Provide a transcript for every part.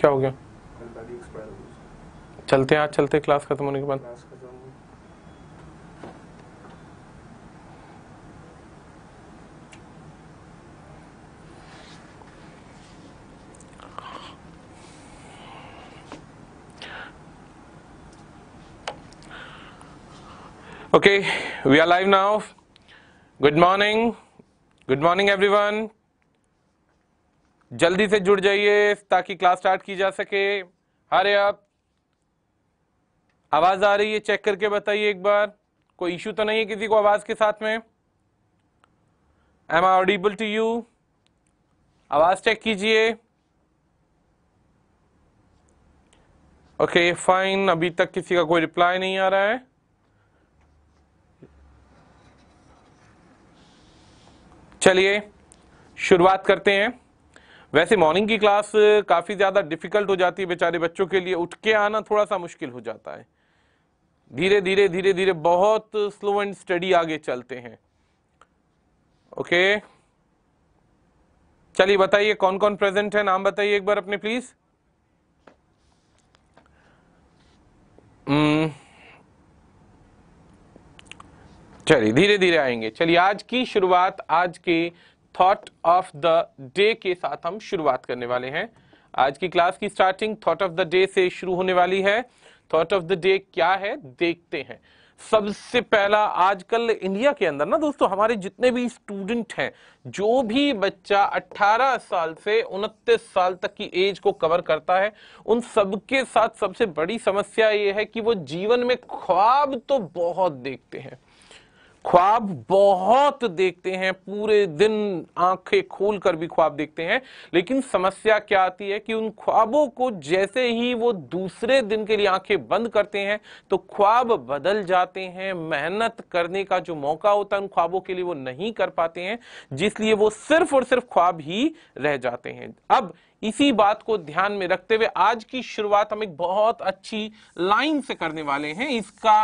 क्या हो गया चलते हैं आज चलते क्लास खत्म होने के बाद okay we are live now good morning good morning everyone जल्दी से जुड़ जाइए ताकि क्लास स्टार्ट की जा सके अरे आप आवाज आ रही है चेक करके बताइए एक बार कोई इशू तो नहीं है किसी को आवाज के साथ में I am audible to you आवाज चेक कीजिए ओके फाइन अभी तक किसी का कोई रिप्लाई नहीं आ रहा है चलिए शुरुआत करते हैं वैसे मॉर्निंग की क्लास काफ़ी ज़्यादा डिफ़िकल्ट हो जाती है बेचारे बच्चों के लिए उठ के आना थोड़ा सा मुश्किल हो जाता है धीरे धीरे धीरे धीरे बहुत स्लो एंड स्टडी आगे चलते हैं ओके चलिए बताइए कौन कौन प्रेजेंट है नाम बताइए एक बार अपने प्लीज़ hmm. चलिए धीरे धीरे आएंगे चलिए आज की शुरुआत आज के थॉट ऑफ द डे के साथ हम शुरुआत करने वाले हैं आज की क्लास की starting thought of the day से शुरू होने वाली है थॉट ऑफ द डे क्या है देखते हैं सबसे पहला आजकल इंडिया के अंदर ना दोस्तों हमारे जितने भी स्टूडेंट हैं जो भी बच्चा 18 साल से उनतीस साल तक की एज को कवर करता है उन सबके साथ सबसे बड़ी समस्या ये है कि वो जीवन में ख्वाब तो बहुत देखते हैं ख्वाब बहुत देखते हैं पूरे दिन आंखें खोल कर भी ख्वाब देखते हैं लेकिन समस्या क्या आती है कि उन ख्वाबों को जैसे ही वो दूसरे दिन के लिए आंखें बंद करते हैं तो ख्वाब बदल जाते हैं मेहनत करने का जो मौका होता है उन ख्वाबों के लिए वो नहीं कर पाते हैं जिसलिए वो सिर्फ और सिर्फ ख्वाब ही रह जाते हैं अब इसी बात को ध्यान में रखते हुए आज की शुरुआत हम एक बहुत अच्छी लाइन से करने वाले हैं इसका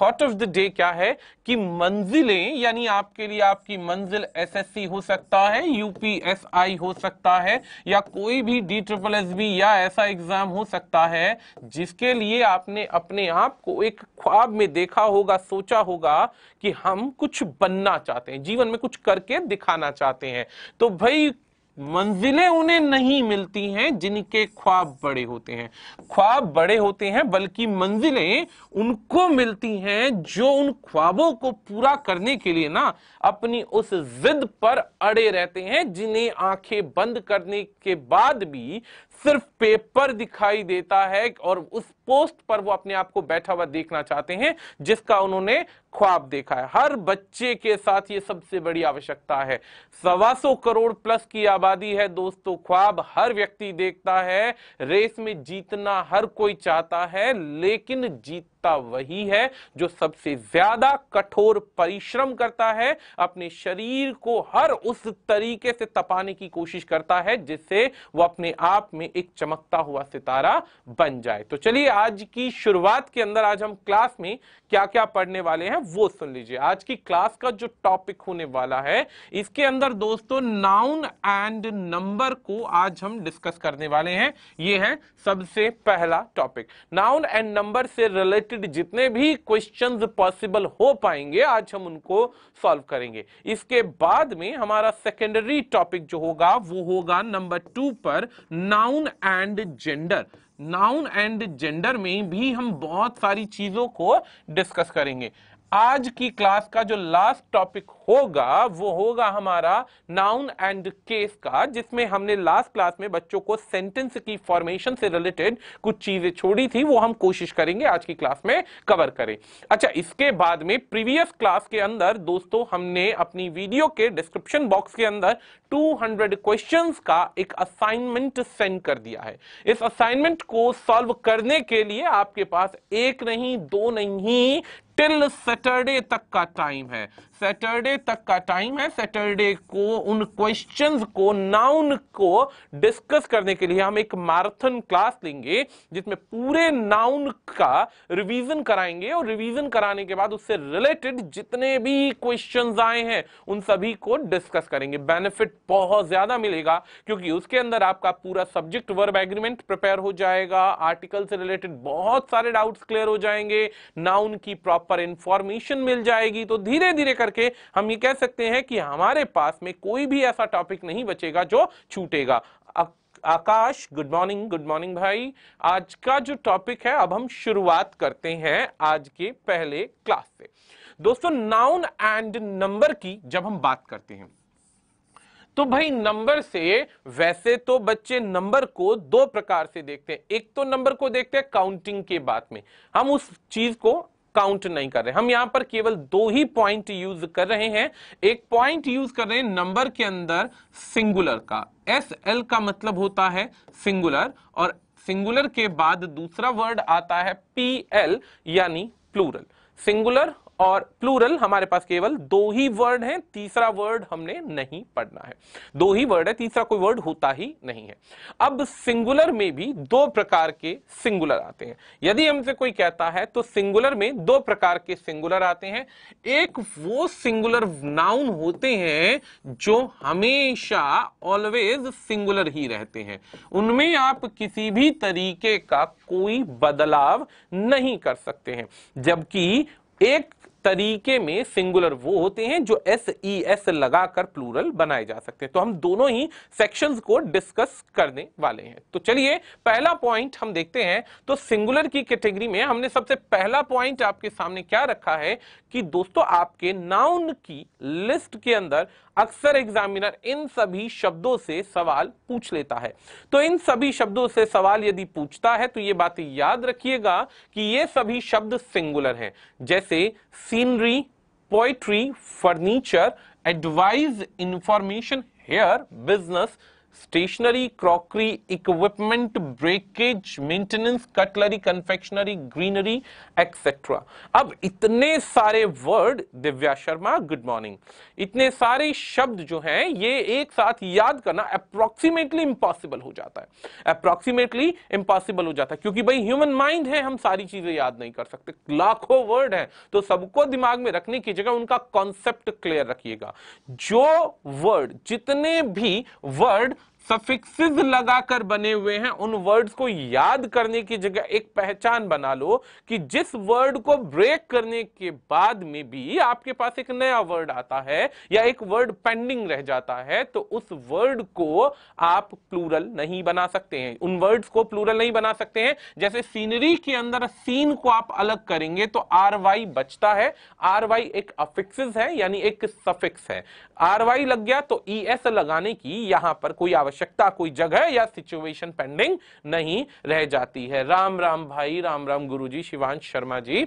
थॉट ऑफ द डे क्या है कि मंजिलें यानी आपके लिए आपकी मंजिल एसएससी हो सकता है यूपीएसआई हो सकता है या कोई भी डी ट्रिपल एस बी या ऐसा एग्जाम हो सकता है जिसके लिए आपने अपने आप को एक ख्वाब में देखा होगा सोचा होगा कि हम कुछ बनना चाहते हैं जीवन में कुछ करके दिखाना चाहते हैं तो भाई मंजिलें उन्हें नहीं मिलती हैं जिनके ख्वाब बड़े होते हैं ख्वाब बड़े होते हैं बल्कि मंजिलें उनको मिलती हैं जो उन ख्वाबों को पूरा करने के लिए ना अपनी उस जिद पर अड़े रहते हैं जिन्हें आंखें बंद करने के बाद भी सिर्फ पेपर दिखाई देता है और उस पोस्ट पर वो अपने आप को बैठा हुआ देखना चाहते हैं जिसका उन्होंने ख्वाब देखा है हर बच्चे के साथ ये सबसे बड़ी आवश्यकता है सवा सौ करोड़ प्लस की आबादी है दोस्तों ख्वाब हर व्यक्ति देखता है रेस में जीतना हर कोई चाहता है लेकिन जीत कुत्ता वही है जो सबसे ज्यादा कठोर परिश्रम करता है अपने शरीर को हर उस तरीके से तपाने की कोशिश करता है जिससे वो अपने आप में एक चमकता हुआ सितारा बन जाए तो चलिए आज की शुरुआत के अंदर आज हम क्लास में क्या क्या पढ़ने वाले हैं वो सुन लीजिए आज की क्लास का जो टॉपिक होने वाला है इसके अंदर दोस्तों नाउन एंड नंबर को आज हम डिस्कस करने वाले हैं ये है सबसे पहला टॉपिक नाउन एंड नंबर से रिलेटेड जितने भी क्वेश्चन पॉसिबल हो पाएंगे आज हम उनको सॉल्व करेंगे इसके बाद में हमारा सेकेंडरी टॉपिक जो होगा वो होगा नंबर टू पर noun and gender noun and gender में भी हम बहुत सारी चीज़ों को डिस्कस करेंगे आज की क्लास का जो लास्ट टॉपिक होगा वो होगा हमारा नाउन एंड केस का जिसमें हमने लास्ट क्लास में बच्चों को सेंटेंस की फॉर्मेशन से रिलेटेड कुछ चीजें छोड़ी थी वो हम कोशिश करेंगे आज की क्लास में कवर करें अच्छा इसके बाद में प्रीवियस क्लास के अंदर दोस्तों हमने अपनी वीडियो के डिस्क्रिप्शन बॉक्स के अंदर 200 क्वेश्चंस का एक असाइनमेंट सेंड कर दिया है इस असाइनमेंट को सॉल्व करने के लिए आपके पास एक नहीं दो नहीं टिल सैटरडे तक का टाइम है सैटरडे तक का टाइम है सैटरडे को उन क्वेश्चंस को नाउन को डिस्कस करने के लिए हम एक मैराथन क्लास लेंगे जिसमें पूरे नाउन का रिवीजन कराएंगे और रिवीजन कराने के बाद उससे रिलेटेड जितने भी क्वेश्चंस आए हैं उन सभी को डिस्कस करेंगे बेनिफिट बहुत ज्यादा मिलेगा क्योंकि उसके अंदर आपका पूरा सब्जेक्ट वर्ब एग्रीमेंट प्रिपेयर हो जाएगा आर्टिकल से रिलेटेड बहुत सारे डाउट्स क्लियर हो जाएंगे नाउन की प्रॉपर इंफॉर्मेशन मिल जाएगी तो धीरे धीरे करके हम ये कह सकते हैं कि हमारे पास में कोई भी ऐसा टॉपिक नहीं बचेगा जो छूटेगा Akash good morning good morning भाई आज का जो टॉपिक है अब हम शुरुआत करते हैं आज के पहले क्लास से दोस्तों नाउन एंड नंबर की जब हम बात करते हैं तो भाई नंबर से वैसे तो बच्चे नंबर को दो प्रकार से देखते हैं एक तो नंबर को देखते हैं काउंटिंग के बाद में हम उस चीज को काउंट नहीं कर रहे हम यहां पर केवल दो ही पॉइंट यूज कर रहे हैं एक पॉइंट यूज कर रहे हैं नंबर के अंदर सिंगुलर का एस एल का मतलब होता है सिंगुलर और सिंगुलर के बाद दूसरा वर्ड आता है पी एल यानी प्लूरल सिंगुलर और प्लूरल हमारे पास केवल दो ही वर्ड हैं तीसरा वर्ड हमने नहीं पढ़ना है दो ही वर्ड है तीसरा कोई वर्ड होता ही नहीं है अब सिंगुलर में भी दो प्रकार के सिंगुलर आते हैं यदि हमसे कोई कहता है तो सिंगुलर में दो प्रकार के सिंगुलर आते हैं एक वो सिंगुलर नाउन होते हैं जो हमेशा ऑलवेज सिंगुलर ही रहते हैं उनमें आप किसी भी तरीके का कोई बदलाव नहीं कर सकते हैं जबकि एक तरीके में सिंगुलर वो होते हैं जो एस ई एस लगाकर प्लूरल बनाए जा सकते हैं तो हम दोनों ही सेक्शंस को डिस्कस करने वाले हैं तो चलिए पहला पॉइंट हम देखते हैं तो सिंगुलर की कैटेगरी में हमने सबसे पहला पॉइंट आपके सामने क्या रखा है कि दोस्तों आपके नाउन की लिस्ट के अंदर अक्सर एग्जामिनर इन सभी शब्दों से सवाल पूछ लेता है तो इन सभी शब्दों से सवाल यदि पूछता है तो ये बात याद रखिएगा कि ये सभी शब्द सिंगुलर हैं जैसे scenery poetry furniture advice information hair business stationery crockery equipment breakage maintenance cutlery confectionery greenery etcetera अब इतने सारे word Divya Sharma good morning इतने सारे शब्द जो हैं ये एक साथ याद करना अप्रोक्सीमेटली इंपॉसिबल हो जाता है अप्रोक्सीमेटली इंपॉसिबल हो जाता है क्योंकि भाई ह्यूमन माइंड है हम सारी चीजें याद नहीं कर सकते लाखों वर्ड है तो सबको दिमाग में रखने की जगह उनका कॉन्सेप्ट क्लियर रखिएगा जो वर्ड जितने भी वर्ड सफिक्सिस लगाकर बने हुए हैं उन वर्ड्स को याद करने की जगह एक पहचान बना लो कि जिस वर्ड को ब्रेक करने के बाद में भी आपके पास एक नया वर्ड आता है या एक वर्ड पेंडिंग रह जाता है तो उस वर्ड को आप प्लूरल नहीं बना सकते हैं उन वर्ड्स को प्लूरल नहीं बना सकते हैं जैसे सीनरी के अंदर सीन को आप अलग करेंगे तो आर वाई बचता है आर वाई एक अफिक्सिस है यानी एक सफिक्स है आर वाई लग गया तो ई एस लगाने की यहां पर कोई आवश्यकता आवश्यकता कोई जगह या सिचुएशन पेंडिंग नहीं रह जाती है राम राम भाई राम राम गुरुजी शिवांश शर्मा जी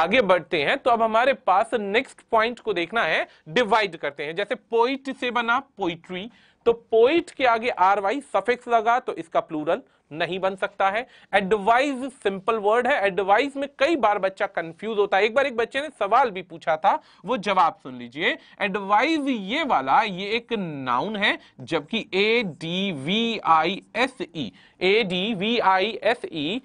आगे बढ़ते हैं तो अब हमारे पास नेक्स्ट पॉइंट को देखना है डिवाइड करते हैं जैसे पोइट से बना पोइट्री तो पोइट के आगे आर वाई सफिक्स लगा तो इसका प्लूरल नहीं बन सकता है एडवाइज सिंपल वर्ड है एडवाइज में कई बार बच्चा कंफ्यूज होता है एक बार एक बच्चे ने सवाल भी पूछा था वो जवाब सुन लीजिए एडवाइज ये वाला ये एक नाउन है जबकि A D V I S E A D V I S E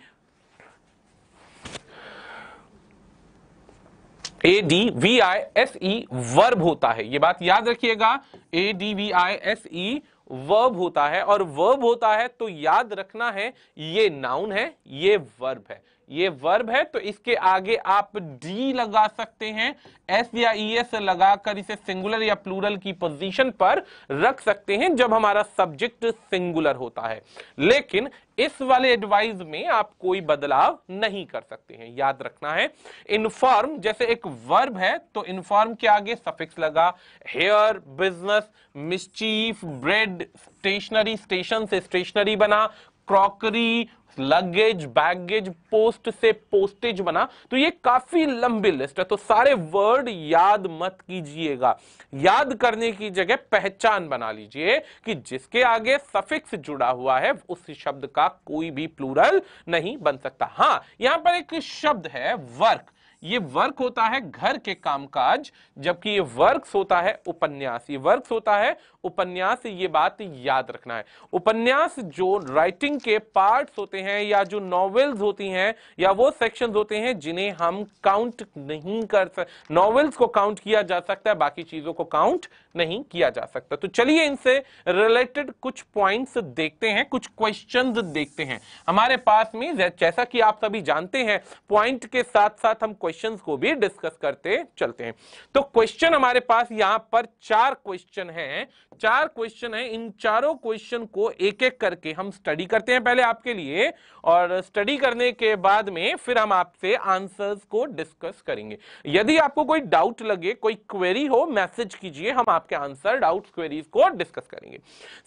A D V I S E verb होता है ये बात याद रखिएगा A D V I S E verb होता है और वर्ब होता है तो याद रखना है ये नाउन है ये वर्ब है ये वर्ब है तो इसके आगे आप डी लगा सकते हैं एस या ई एस लगाकर इसे सिंगुलर या प्लूरल की पोजीशन पर रख सकते हैं जब हमारा सब्जेक्ट सिंगुलर होता है लेकिन इस वाले एडवाइज में आप कोई बदलाव नहीं कर सकते हैं याद रखना है इनफॉर्म जैसे एक वर्ब है तो इनफॉर्म के आगे सफिक्स लगा hair business mischief bread stationery station से स्टेशनरी बना क्रॉकरी लगेज बैगेज पोस्ट से पोस्टेज बना तो ये काफी लंबी लिस्ट है तो सारे वर्ड याद मत कीजिएगा याद करने की जगह पहचान बना लीजिए कि जिसके आगे सफिक्स जुड़ा हुआ है उस शब्द का कोई भी प्लूरल नहीं बन सकता हाँ यहां पर एक शब्द है वर्क ये वर्क होता है घर के कामकाज जबकि ये वर्क्स होता है उपन्यास ये वर्क्स होता है उपन्यास ये बात याद रखना है उपन्यास जो राइटिंग के पार्ट्स होते हैं या जो नॉवेल्स होती हैं या वो सेक्शंस होते हैं जिन्हें हम काउंट नहीं कर सकते नॉवेल्स को काउंट किया जा सकता है बाकी चीजों को काउंट नहीं किया जा सकता तो चलिए इनसे रिलेटेड कुछ पॉइंट्स देखते हैं कुछ क्वेश्चन देखते हैं हमारे पास में जैसा कि आप सभी जानते हैं पॉइंट के साथ साथ हम क्वेश्चन को भी डिस्कस करते चलते हैं तो क्वेश्चन हमारे पास यहां पर चार क्वेश्चन हैं चार क्वेश्चन है इन चारों क्वेश्चन को एक एक करके हम स्टडी करते हैं पहले आपके लिए और स्टडी करने के बाद में फिर हम आपसे आंसर्स को डिस्कस करेंगे यदि आपको कोई डाउट लगे कोई क्वेरी हो मैसेज कीजिए हम आपके आंसर डाउट क्वेरीज को डिस्कस करेंगे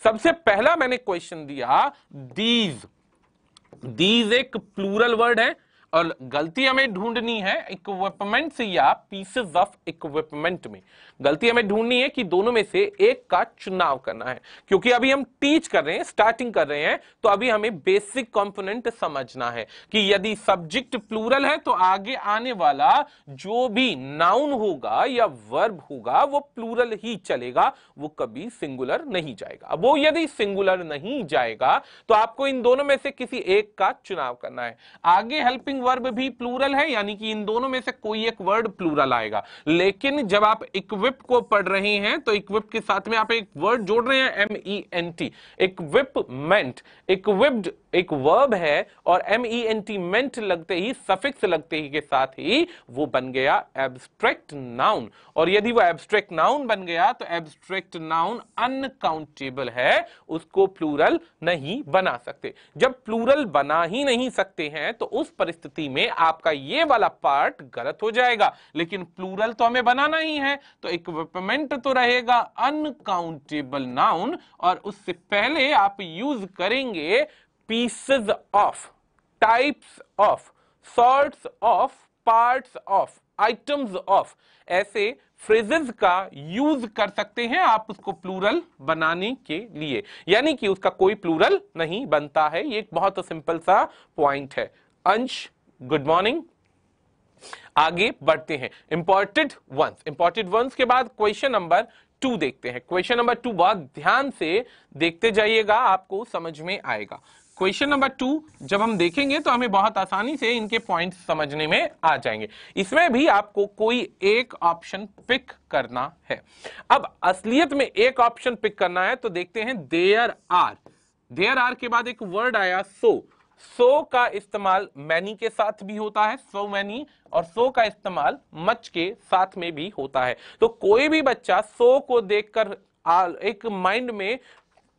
सबसे पहला मैंने क्वेश्चन दिया दीज दीज एक प्लूरल वर्ड है और गलती हमें ढूंढनी है से या पीसेस ऑफ इक्विपमेंट में गलती हमें ढूंढनी है कि दोनों में से एक का चुनाव करना है क्योंकि अभी हम टीच कर रहे हैं स्टार्टिंग कर रहे हैं तो अभी हमें बेसिक कंपोनेंट समझना है कि यदि सब्जेक्ट प्लूरल है तो आगे आने वाला जो भी नाउन होगा या वर्ब होगा वो प्लूरल ही चलेगा वो कभी सिंगुलर नहीं जाएगा वो यदि सिंगुलर नहीं जाएगा तो आपको इन दोनों में से किसी एक का चुनाव करना है आगे हेल्पिंग वर्ब भी प्लूरल है यानी कि इन दोनों में से कोई एक वर्ड प्लूरल आएगा लेकिन जब आप इक्विप को पढ़ रहे हैं तो इक्विप के साथ में आप एक वर्ड जोड़ रहे हैं M E N T equipment equipped एक वर्ब है और M E N T ment लगते ही सफिक्स लगते ही के साथ ही वो बन गया एब्स्ट्रैक्ट नाउन और यदि वो एब्स्ट्रैक्ट नाउन बन गया तो एब्स्ट्रैक्ट नाउन अनकाउंटेबल है उसको प्लूरल नहीं बना सकते जब प्लूरल बना ही नहीं सकते हैं तो उस परिस्थिति स्थिति में आपका ये वाला पार्ट गलत हो जाएगा लेकिन प्लूरल तो हमें बनाना ही है तो इक्विपमेंट तो रहेगा अनकाउंटेबल नाउन और उससे पहले आप यूज करेंगे pieces of types of sorts of parts of items of ऐसे फ्रेजेस का यूज कर सकते हैं आप उसको प्लूरल बनाने के लिए यानी कि उसका कोई प्लूरल नहीं बनता है ये एक बहुत सिंपल सा पॉइंट है अंश गुड मॉर्निंग आगे बढ़ते हैं इंपॉर्टेंट वंस इंपॉर्टेंट वंस के बाद क्वेश्चन नंबर टू देखते हैं क्वेश्चन नंबर टू बहुत ध्यान से देखते जाइएगा आपको समझ में आएगा क्वेश्चन नंबर टू जब हम देखेंगे तो हमें बहुत आसानी से इनके पॉइंट समझने में आ जाएंगे इसमें भी आपको कोई एक ऑप्शन पिक करना है अब असलियत में एक ऑप्शन पिक करना है तो देखते हैं देयर आर देयर आर के बाद एक वर्ड आया सो so. सो so का इस्तेमाल मैनी के साथ भी होता है सो so मैनी और सो so का इस्तेमाल मच के साथ में भी होता है तो कोई भी बच्चा सो को देखकर एक माइंड में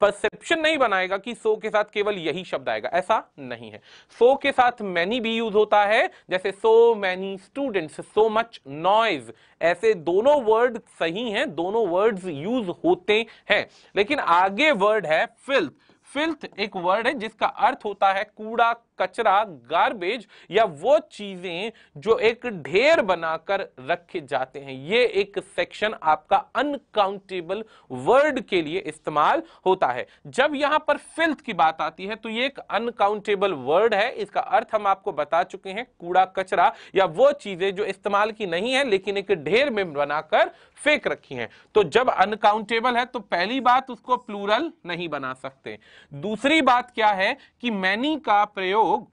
परसेप्शन नहीं बनाएगा कि सो के साथ केवल यही शब्द आएगा ऐसा नहीं है सो के साथ मैनी भी यूज होता है जैसे so many students so much noise ऐसे दोनों वर्ड सही हैं दोनों वर्ड्स यूज होते हैं लेकिन आगे वर्ड है फिल्थ फिल्थ एक वर्ड है जिसका अर्थ होता है कूड़ा कचरा गार्बेज या वो चीजें जो एक ढेर बनाकर रखे जाते हैं ये एक सेक्शन आपका अनकाउंटेबल वर्ड के लिए इस्तेमाल होता है जब यहां पर फिल्थ की बात आती है तो ये एक अनकाउंटेबल वर्ड है इसका अर्थ हम आपको बता चुके हैं कूड़ा कचरा या वो चीजें जो इस्तेमाल की नहीं है लेकिन एक ढेर में बनाकर फेंक रखी है तो जब अनकाउंटेबल है तो पहली बात उसको प्लूरल नहीं बना सकते दूसरी बात क्या है कि मैनी का प्रयोग प्रयोग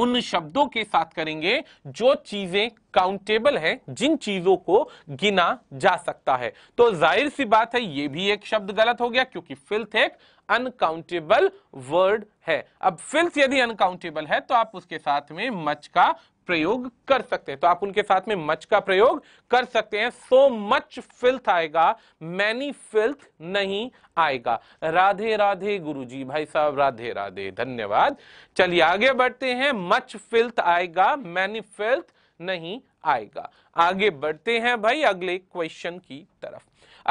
उन शब्दों के साथ करेंगे जो चीजें काउंटेबल है जिन चीजों को गिना जा सकता है तो जाहिर सी बात है यह भी एक शब्द गलत हो गया क्योंकि फिल्थ एक अनकाउंटेबल वर्ड है अब फिल्थ यदि अनकाउंटेबल है तो आप उसके साथ में मच का प्रयोग कर सकते हैं तो आप उनके साथ में मच का प्रयोग कर सकते हैं सो मच फिल्थ आएगा मैनी फिल्थ नहीं आएगा राधे राधे गुरुजी भाई साहब राधे राधे धन्यवाद चलिए आगे बढ़ते हैं मच फिल्थ आएगा मैनी फिल्थ नहीं आएगा आगे बढ़ते हैं भाई अगले क्वेश्चन की तरफ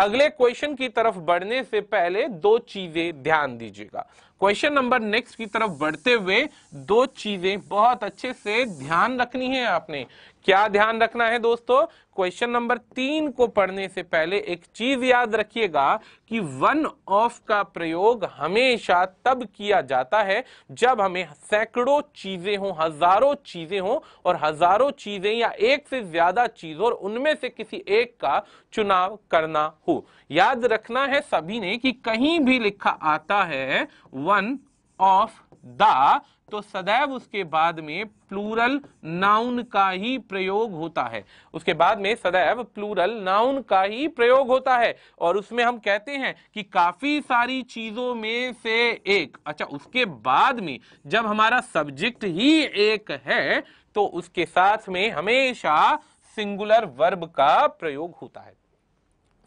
अगले क्वेश्चन की तरफ बढ़ने से पहले दो चीजें ध्यान दीजिएगा क्वेश्चन नंबर नेक्स्ट की तरफ बढ़ते हुए दो चीजें बहुत अच्छे से ध्यान रखनी है आपने क्या ध्यान रखना है दोस्तों क्वेश्चन नंबर तीन को पढ़ने से पहले एक चीज याद रखिएगा कि वन ऑफ का प्रयोग हमेशा तब किया जाता है जब हमें सैकड़ों चीजें हों हजारों चीजें हों और हजारों चीजें या एक से ज्यादा चीज और उनमें से किसी एक का चुनाव करना हो याद रखना है सभी ने कि कहीं भी लिखा आता है वन ऑफ द तो सदैव उसके बाद में प्लूरल नाउन का ही प्रयोग होता है उसके बाद में सदैव प्लूरल नाउन का ही प्रयोग होता है और उसमें हम कहते हैं कि काफी सारी चीजों में से एक अच्छा उसके बाद में जब हमारा सब्जेक्ट ही एक है तो उसके साथ में हमेशा सिंगुलर वर्ब का प्रयोग होता है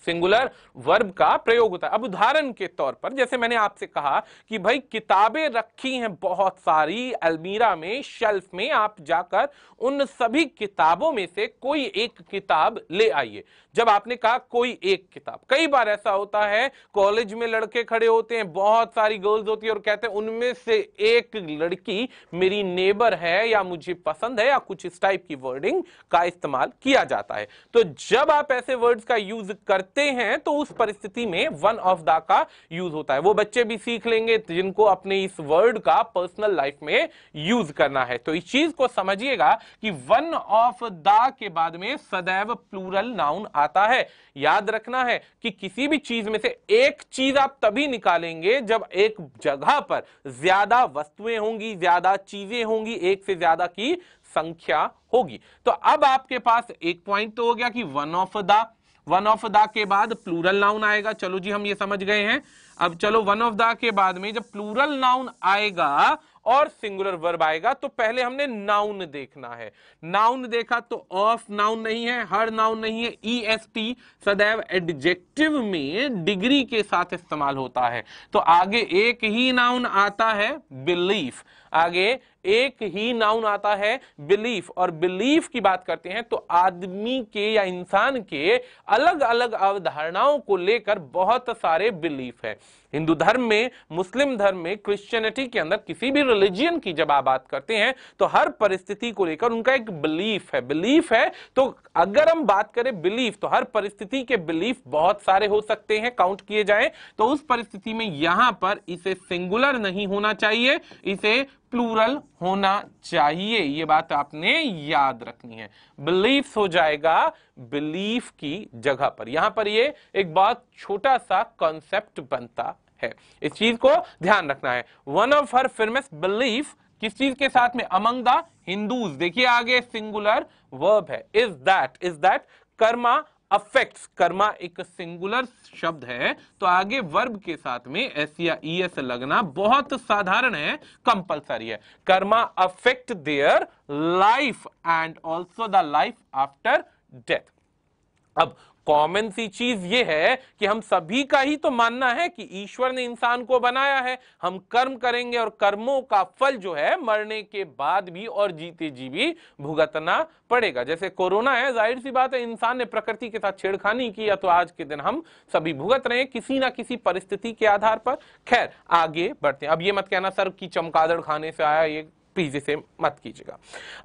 सिंगुलर वर्ब का प्रयोग होता है अब उदाहरण के तौर पर जैसे मैंने आपसे कहा कि भाई किताबें रखी हैं बहुत सारी अलमीरा में शेल्फ में आप जाकर उन सभी किताबों में से कोई एक किताब ले आइए जब आपने कहा कोई एक किताब कई बार ऐसा होता है कॉलेज में लड़के खड़े होते हैं बहुत सारी गर्ल्स होती है और कहते हैं उनमें से एक लड़की मेरी नेबर है या मुझे पसंद है या कुछ इस टाइप की वर्डिंग का इस्तेमाल किया जाता है तो जब आप ऐसे वर्ड्स का यूज करते करते हैं तो उस परिस्थिति में वन ऑफ द का यूज होता है वो बच्चे भी सीख लेंगे जिनको अपने इस वर्ड का पर्सनल लाइफ में यूज करना है तो इस चीज को समझिएगा कि वन ऑफ द के बाद में सदैव प्लूरल नाउन आता है याद रखना है कि किसी भी चीज में से एक चीज आप तभी निकालेंगे जब एक जगह पर ज्यादा वस्तुएं होंगी ज्यादा चीजें होंगी एक से ज्यादा की संख्या होगी तो अब आपके पास एक पॉइंट तो हो गया कि one of the one of the के बाद प्लूरल नाउन आएगा चलो जी हम ये समझ गए हैं अब चलो वन ऑफ द के बाद में जब प्लूरल नाउन आएगा और सिंगुलर वर्ब आएगा तो पहले हमने नाउन देखना है नाउन देखा तो ऑफ नाउन नहीं है हर नाउन नहीं है ई एस टी सदैव एडजेक्टिव में डिग्री के साथ इस्तेमाल होता है तो आगे एक ही नाउन आता है बिलीफ आगे एक ही नाउन आता है बिलीफ और बिलीफ की बात करते हैं तो आदमी के या इंसान के अलग अलग अवधारणाओं को लेकर बहुत सारे बिलीफ है हिंदू धर्म में मुस्लिम धर्म में क्रिश्चियनिटी के अंदर किसी भी रिलीजियन की जब आप बात करते हैं तो हर परिस्थिति को लेकर उनका एक बिलीफ है बिलीफ है तो अगर हम बात करें बिलीफ तो हर परिस्थिति के बिलीफ बहुत सारे हो सकते हैं काउंट किए जाए तो उस परिस्थिति में यहां पर इसे सिंगुलर नहीं होना चाहिए इसे प्लूरल होना चाहिए ये बात आपने याद रखनी है बिलीफ हो जाएगा बिलीफ की जगह पर यहां पर ये एक बहुत छोटा सा कॉन्सेप्ट बनता है इस चीज को ध्यान रखना है one of her famous belief किस चीज के साथ में अमंग द हिंदू देखिए आगे सिंगुलर वर्ब है is that is that karma affect karma एक सिंगुलर शब्द है तो आगे वर्ब के साथ में एस या ई e एस लगना बहुत साधारण है कंपलसरी है karma affect their life and also the life after death अब कॉमन सी चीज ये है कि हम सभी का ही तो मानना है कि ईश्वर ने इंसान को बनाया है हम कर्म करेंगे और कर्मों का फल जो है मरने के बाद भी और जीते जी भी भुगतना पड़ेगा जैसे कोरोना है जाहिर सी बात है इंसान ने प्रकृति के साथ छेड़खानी की या तो आज के दिन हम सभी भुगत रहे हैं किसी ना किसी परिस्थिति के आधार पर खैर आगे बढ़ते हैं अब ये मत कहना सर की चमकादड़ खाने से आया ये से मत कीजिएगा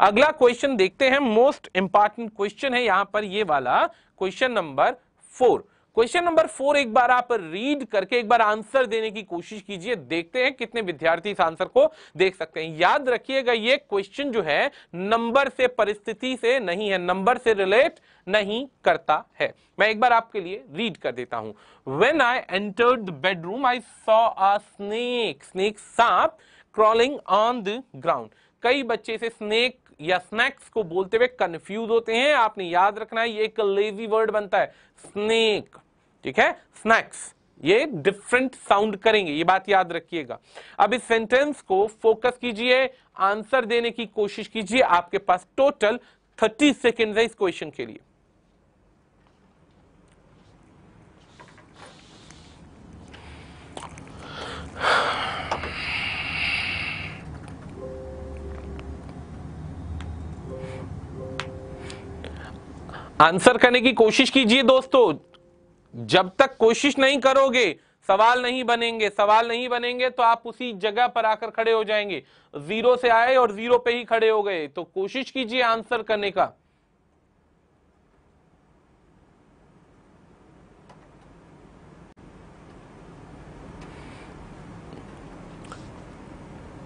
अगला क्वेश्चन देखते हैं मोस्ट इंपॉर्टेंट क्वेश्चन है यहां पर ये वाला question number four question number four एक बार आप रीड करके एक बार आंसर देने की कोशिश कीजिए देखते हैं कितने विद्यार्थी इस आंसर को देख सकते हैं याद रखिएगा ये क्वेश्चन जो है नंबर से परिस्थिति से नहीं है नंबर से रिलेट नहीं करता है मैं एक बार आपके लिए रीड कर देता हूं when I entered the bedroom I saw a snake snake सांप क्रॉलिंग ऑन द ग्राउंड कई बच्चे इसे स्नेक या स्नैक्स को बोलते हुए कंफ्यूज होते हैं आपने याद रखना है ये एक लेजी वर्ड बनता है स्नेक ठीक है स्नैक्स ये डिफरेंट साउंड करेंगे ये बात याद रखिएगा अब इस सेंटेंस को फोकस कीजिए आंसर देने की कोशिश कीजिए आपके पास टोटल थर्टी सेकेंड है इस क्वेश्चन के लिए आंसर करने की कोशिश कीजिए दोस्तों जब तक कोशिश नहीं करोगे सवाल नहीं बनेंगे सवाल नहीं बनेंगे तो आप उसी जगह पर आकर खड़े हो जाएंगे जीरो से आए और जीरो पे ही खड़े हो गए तो कोशिश कीजिए आंसर करने का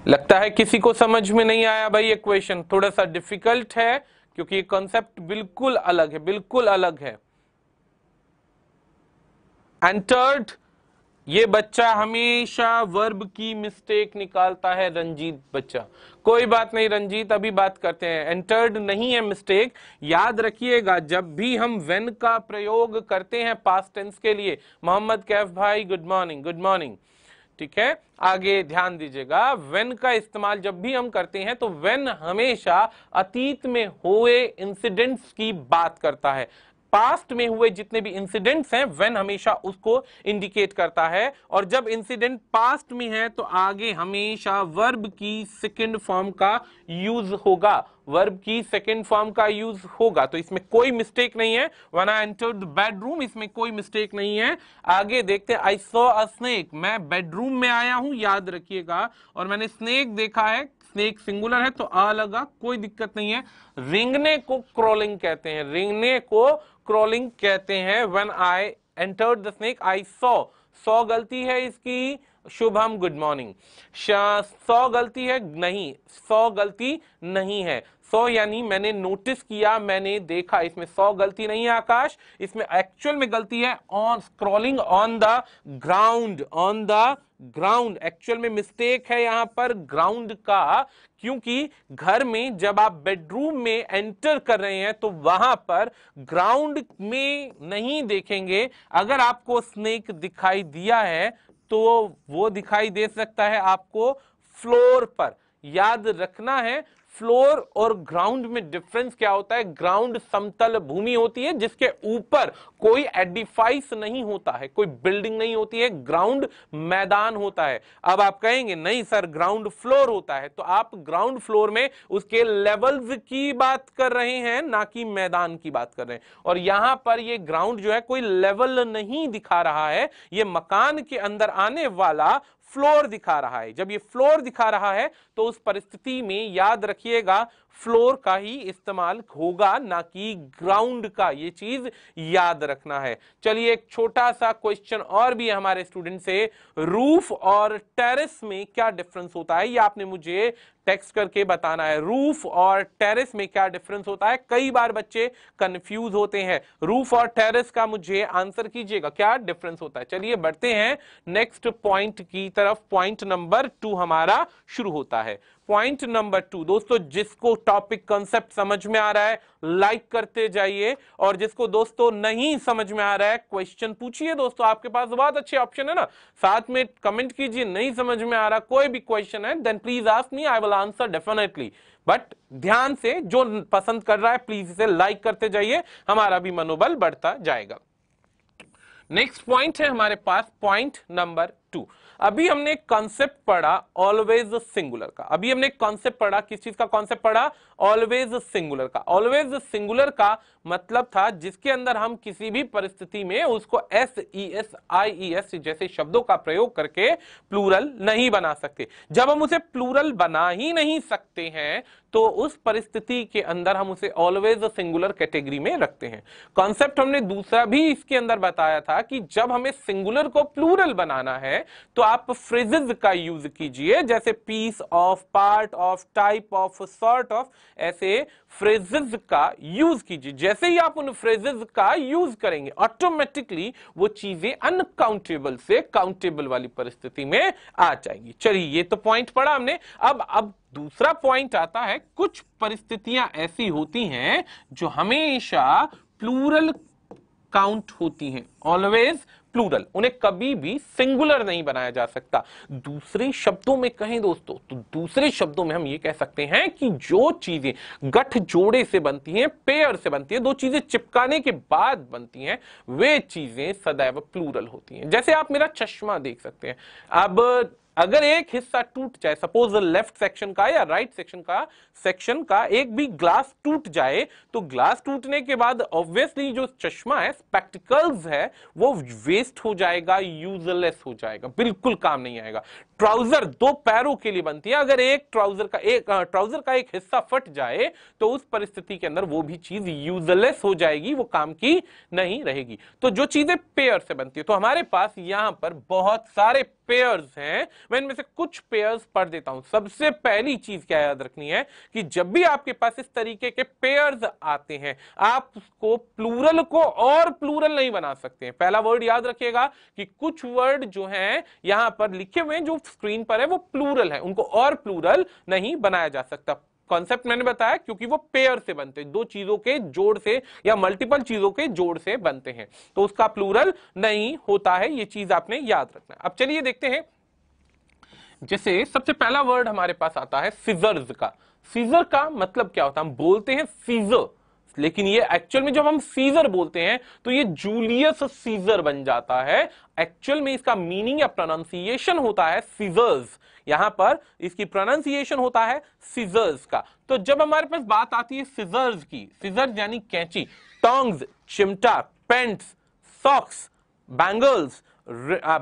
लगता है किसी को समझ में नहीं आया भाई ये क्वेश्चन थोड़ा सा डिफिकल्ट है क्योंकि ये कॉन्सेप्ट बिल्कुल अलग है बिल्कुल अलग है एंटर्ड ये बच्चा हमेशा वर्ब की मिस्टेक निकालता है रंजीत बच्चा कोई बात नहीं रंजीत अभी बात करते हैं एंटर्ड नहीं है मिस्टेक याद रखिएगा जब भी हम वेन का प्रयोग करते हैं पास्ट टेंस के लिए मोहम्मद कैफ भाई गुड मॉर्निंग गुड मॉर्निंग ठीक है आगे ध्यान दीजिएगा वेन का इस्तेमाल जब भी हम करते हैं तो वेन हमेशा अतीत में हुए इंसिडेंट्स की बात करता है पास्ट में हुए जितने भी इंसिडेंट्स हैं वेन हमेशा उसको इंडिकेट करता है और जब इंसिडेंट पास्ट में है तो आगे हमेशा वर्ब की सेकेंड फॉर्म का यूज होगा वर्ब की सेकेंड फॉर्म का यूज होगा तो इसमें कोई मिस्टेक नहीं है when I enter the bedroom इसमें कोई मिस्टेक नहीं है आगे देखते आई सो अ स्नेक मैं बेडरूम में आया हूं याद रखिएगा और मैंने स्नेक देखा है स्नेक सिंगुलर है तो आ लगा कोई दिक्कत नहीं है रिंगने को क्रॉलिंग कहते हैं रिंगने को क्रॉलिंग कहते हैं when I entered the snake I saw saw गलती है इसकी शुभम गुड मॉर्निंग सौ गलती है नहीं सौ गलती नहीं है सौ यानी मैंने नोटिस किया मैंने देखा इसमें सौ गलती नहीं है आकाश इसमें एक्चुअल में गलती है on crawling on the ground on the ground actual में मिस्टेक है यहां पर ग्राउंड का क्योंकि घर में जब आप बेडरूम में एंटर कर रहे हैं तो वहां पर ग्राउंड में नहीं देखेंगे अगर आपको स्नेक दिखाई दिया है तो वो दिखाई दे सकता है आपको फ्लोर पर याद रखना है फ्लोर और ग्राउंड में डिफरेंस क्या होता है ग्राउंड समतल भूमि होती है जिसके ऊपर कोई एडिफाइस नहीं होता है कोई बिल्डिंग नहीं होती है ग्राउंड मैदान होता है अब आप कहेंगे नहीं सर ग्राउंड फ्लोर होता है तो आप ग्राउंड फ्लोर में उसके लेवल्स की बात कर रहे हैं ना कि मैदान की बात कर रहे हैं और यहां पर यह ग्राउंड जो है कोई लेवल नहीं दिखा रहा है ये मकान के अंदर आने वाला फ्लोर दिखा रहा है जब ये फ्लोर दिखा रहा है तो उस परिस्थिति में याद रखिएगा फ्लोर का ही इस्तेमाल होगा ना कि ग्राउंड का ये चीज याद रखना है चलिए एक छोटा सा क्वेश्चन और भी हमारे स्टूडेंट से रूफ और टेरेस में क्या डिफरेंस होता है ये आपने मुझे टेक्स्ट करके बताना है रूफ और टेरेस में क्या डिफरेंस होता है कई बार बच्चे कंफ्यूज होते हैं रूफ और टेरेस का मुझे आंसर कीजिएगा क्या डिफरेंस होता है चलिए बढ़ते हैं नेक्स्ट पॉइंट की तरफ पॉइंट नंबर टू हमारा शुरू होता है पॉइंट नंबर टू दोस्तों जिसको टॉपिक कंसेप्ट समझ में आ रहा है लाइक like करते जाइए और जिसको दोस्तों नहीं समझ में आ रहा है क्वेश्चन पूछिए दोस्तों आपके पास बहुत अच्छे ऑप्शन है ना साथ में कमेंट कीजिए नहीं समझ में आ रहा कोई भी क्वेश्चन है then please ask me I will answer definitely but ध्यान से जो पसंद कर रहा है प्लीज इसे लाइक करते जाइए हमारा भी मनोबल बढ़ता जाएगा नेक्स्ट पॉइंट है हमारे पास पॉइंट नंबर टू अभी हमने कॉन्सेप्ट पढ़ा ऑलवेज सिंगुलर का अभी हमने कॉन्सेप्ट पढ़ा किस चीज का कॉन्सेप्ट पढ़ा ऑलवेज सिंगुलर का ऑलवेज सिंगुलर का मतलब था जिसके अंदर हम किसी भी परिस्थिति में उसको S E S I E S जैसे शब्दों का प्रयोग करके प्लूरल नहीं बना सकते जब हम उसे प्लूरल बना ही नहीं सकते हैं तो उस परिस्थिति के अंदर हम उसे ऑलवेज सिंगुलर कैटेगरी में रखते हैं कॉन्सेप्ट हमने दूसरा भी इसके अंदर बताया था कि जब हमें सिंगुलर को प्लूरल बनाना है तो आप फ्रेजेज का यूज कीजिए जैसे piece of part of type of sort of ऐसे फ्रेजेज का यूज कीजिए जैसे ही आप उन फ्रेजेज का यूज करेंगे ऑटोमेटिकली वो चीजें अनकाउंटेबल से काउंटेबल वाली परिस्थिति में आ जाएगी चलिए ये तो पॉइंट पड़ा हमने अब अब दूसरा पॉइंट आता है कुछ परिस्थितियां ऐसी होती हैं जो हमेशा प्लूरल काउंट होती हैं ऑलवेज प्लूरल उन्हें कभी भी सिंगुलर नहीं बनाया जा सकता दूसरे शब्दों में कहें दोस्तों तो दूसरे शब्दों में हम ये कह सकते हैं कि जो चीजें गठ जोड़े से बनती हैं पेयर से बनती हैं दो चीजें चिपकाने के बाद बनती हैं वे चीजें सदैव प्लूरल होती हैं जैसे आप मेरा चश्मा देख सकते हैं अब अगर एक हिस्सा टूट जाए सपोज लेफ्ट सेक्शन का या राइट सेक्शन का सेक्शन का एक भी ग्लास टूट जाए तो ग्लास टूटने के बाद ऑब्वियसली जो चश्मा है स्पेक्टिकल्स है वो वेस्ट हो जाएगा यूजलेस हो जाएगा बिल्कुल काम नहीं आएगा ट्राउजर दो पैरों के लिए बनती है अगर एक ट्राउजर का एक ट्राउजर का एक हिस्सा फट जाए तो उस परिस्थिति के अंदर वो भी चीज यूजलेस हो जाएगी वो काम की नहीं रहेगी तो जो चीजें पेयर से बनती है तो हमारे पास यहां पर बहुत सारे पेयर्स हैं मैं इनमें से कुछ पेयर्स पढ़ देता हूं सबसे पहली चीज क्या याद रखनी है कि जब भी आपके पास इस तरीके के पेयर्स आते हैं आप उसको प्लूरल को और प्लूरल नहीं बना सकते पहला वर्ड याद रखिएगा कि कुछ वर्ड जो है यहां पर लिखे हुए जो स्क्रीन पर है वो प्लूरल है उनको और प्लूरल नहीं बनाया जा सकता कॉन्सेप्ट मैंने बताया क्योंकि वो पेयर से बनते हैं दो चीजों के जोड़ से या मल्टीपल चीजों के जोड़ से बनते हैं तो उसका प्लूरल नहीं होता है ये चीज आपने याद रखना अब चलिए देखते हैं जैसे सबसे पहला वर्ड हमारे पास आता है सीजर्स का सीजर का मतलब क्या होता है हम बोलते हैं सीजर लेकिन ये एक्चुअल में जब हम सीजर बोलते हैं तो ये जूलियस सीजर बन जाता है एक्चुअल में इसका मीनिंग या प्रोनाउंसिएशन होता है सीजर्स यहां पर इसकी प्रोनाउंसिएशन होता है सीजर्स का तो जब हमारे पास बात आती है सीजर्स की सीजर्स यानी कैंची टोंग्स चिमटा पेंट्स सॉक्स बैंगल्स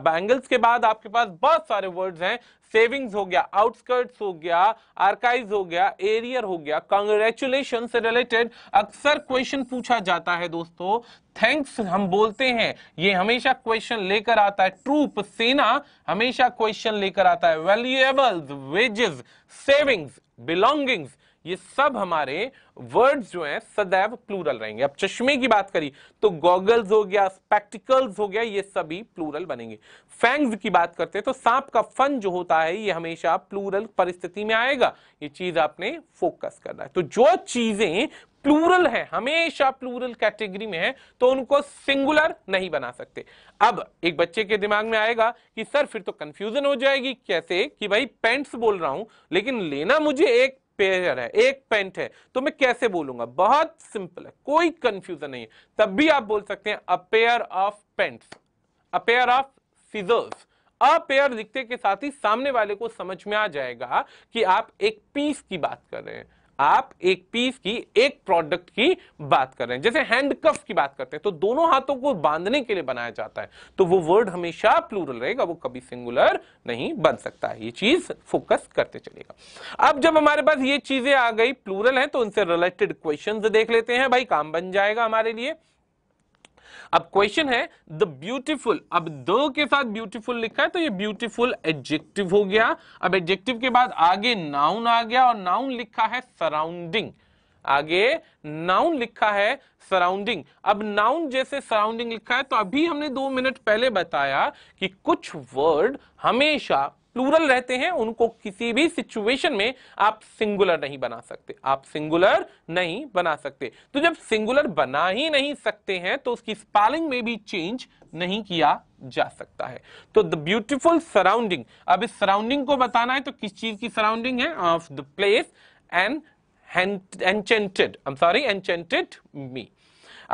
बैंगल्स के बाद आपके पास बहुत सारे वर्ड्स हैं सेविंग्स हो गया आउटस्कर्ट्स हो गया आर्काइव हो गया एरियर हो गया कंग्रेचुलेशन से रिलेटेड अक्सर क्वेश्चन पूछा जाता है दोस्तों थैंक्स हम बोलते हैं ये हमेशा क्वेश्चन लेकर आता है ट्रूप सेना हमेशा क्वेश्चन लेकर आता है वैल्यूएबल्स वेजेस सेविंग्स बिलोंगिंग्स ये सब हमारे वर्ड्स जो हैं सदैव प्लूरल रहेंगे अब चश्मे की बात करी तो गॉगल्स हो गया स्पेक्टिकल्स हो गया ये सभी प्लूरल बनेंगे फैंग्स की बात करते हैं तो सांप का फन जो होता है ये हमेशा प्लूरल परिस्थिति में आएगा ये चीज आपने फोकस करना है तो जो चीजें प्लूरल है हमेशा प्लूरल कैटेगरी में है तो उनको सिंगुलर नहीं बना सकते अब एक बच्चे के दिमाग में आएगा कि सर फिर तो कंफ्यूजन हो जाएगी कैसे कि भाई पेंट्स बोल रहा हूं लेकिन लेना मुझे एक पेयर है एक पेंट है तो मैं कैसे बोलूंगा बहुत सिंपल है कोई कंफ्यूजन नहीं है तब भी आप बोल सकते हैं a pair of pants a pair of scissors a pair लिखते के साथ ही सामने वाले को समझ में आ जाएगा कि आप एक पीस की बात कर रहे हैं आप एक पीस की एक प्रोडक्ट की बात कर रहे हैं जैसे हैंडकफ की बात करते हैं तो दोनों हाथों को बांधने के लिए बनाया जाता है तो वो वर्ड हमेशा प्लूरल रहेगा वो कभी सिंगुलर नहीं बन सकता है ये चीज फोकस करते चलेगा अब जब हमारे पास ये चीजें आ गई प्लूरल है तो उनसे रिलेटेड क्वेश्चन देख लेते हैं भाई काम बन जाएगा हमारे लिए अब क्वेश्चन है द ब्यूटिफुल अब द के साथ ब्यूटीफुल लिखा है तो ये ब्यूटीफुल एडजेक्टिव हो गया अब एडजेक्टिव के बाद आगे नाउन आ गया और नाउन लिखा है सराउंडिंग आगे नाउन लिखा है सराउंडिंग अब नाउन जैसे सराउंडिंग लिखा है तो अभी हमने दो मिनट पहले बताया कि कुछ वर्ड हमेशा प्लूरल रहते हैं उनको किसी भी सिचुएशन में आप सिंगुलर नहीं बना सकते आप सिंगुलर नहीं बना सकते तो जब सिंगुलर बना ही नहीं सकते हैं तो उसकी स्पेलिंग में भी चेंज नहीं किया जा सकता है तो द ब्यूटिफुल सराउंडिंग अब इस सराउंडिंग को बताना है तो किस चीज की सराउंडिंग है of the place and enchanted I am sorry enchanted me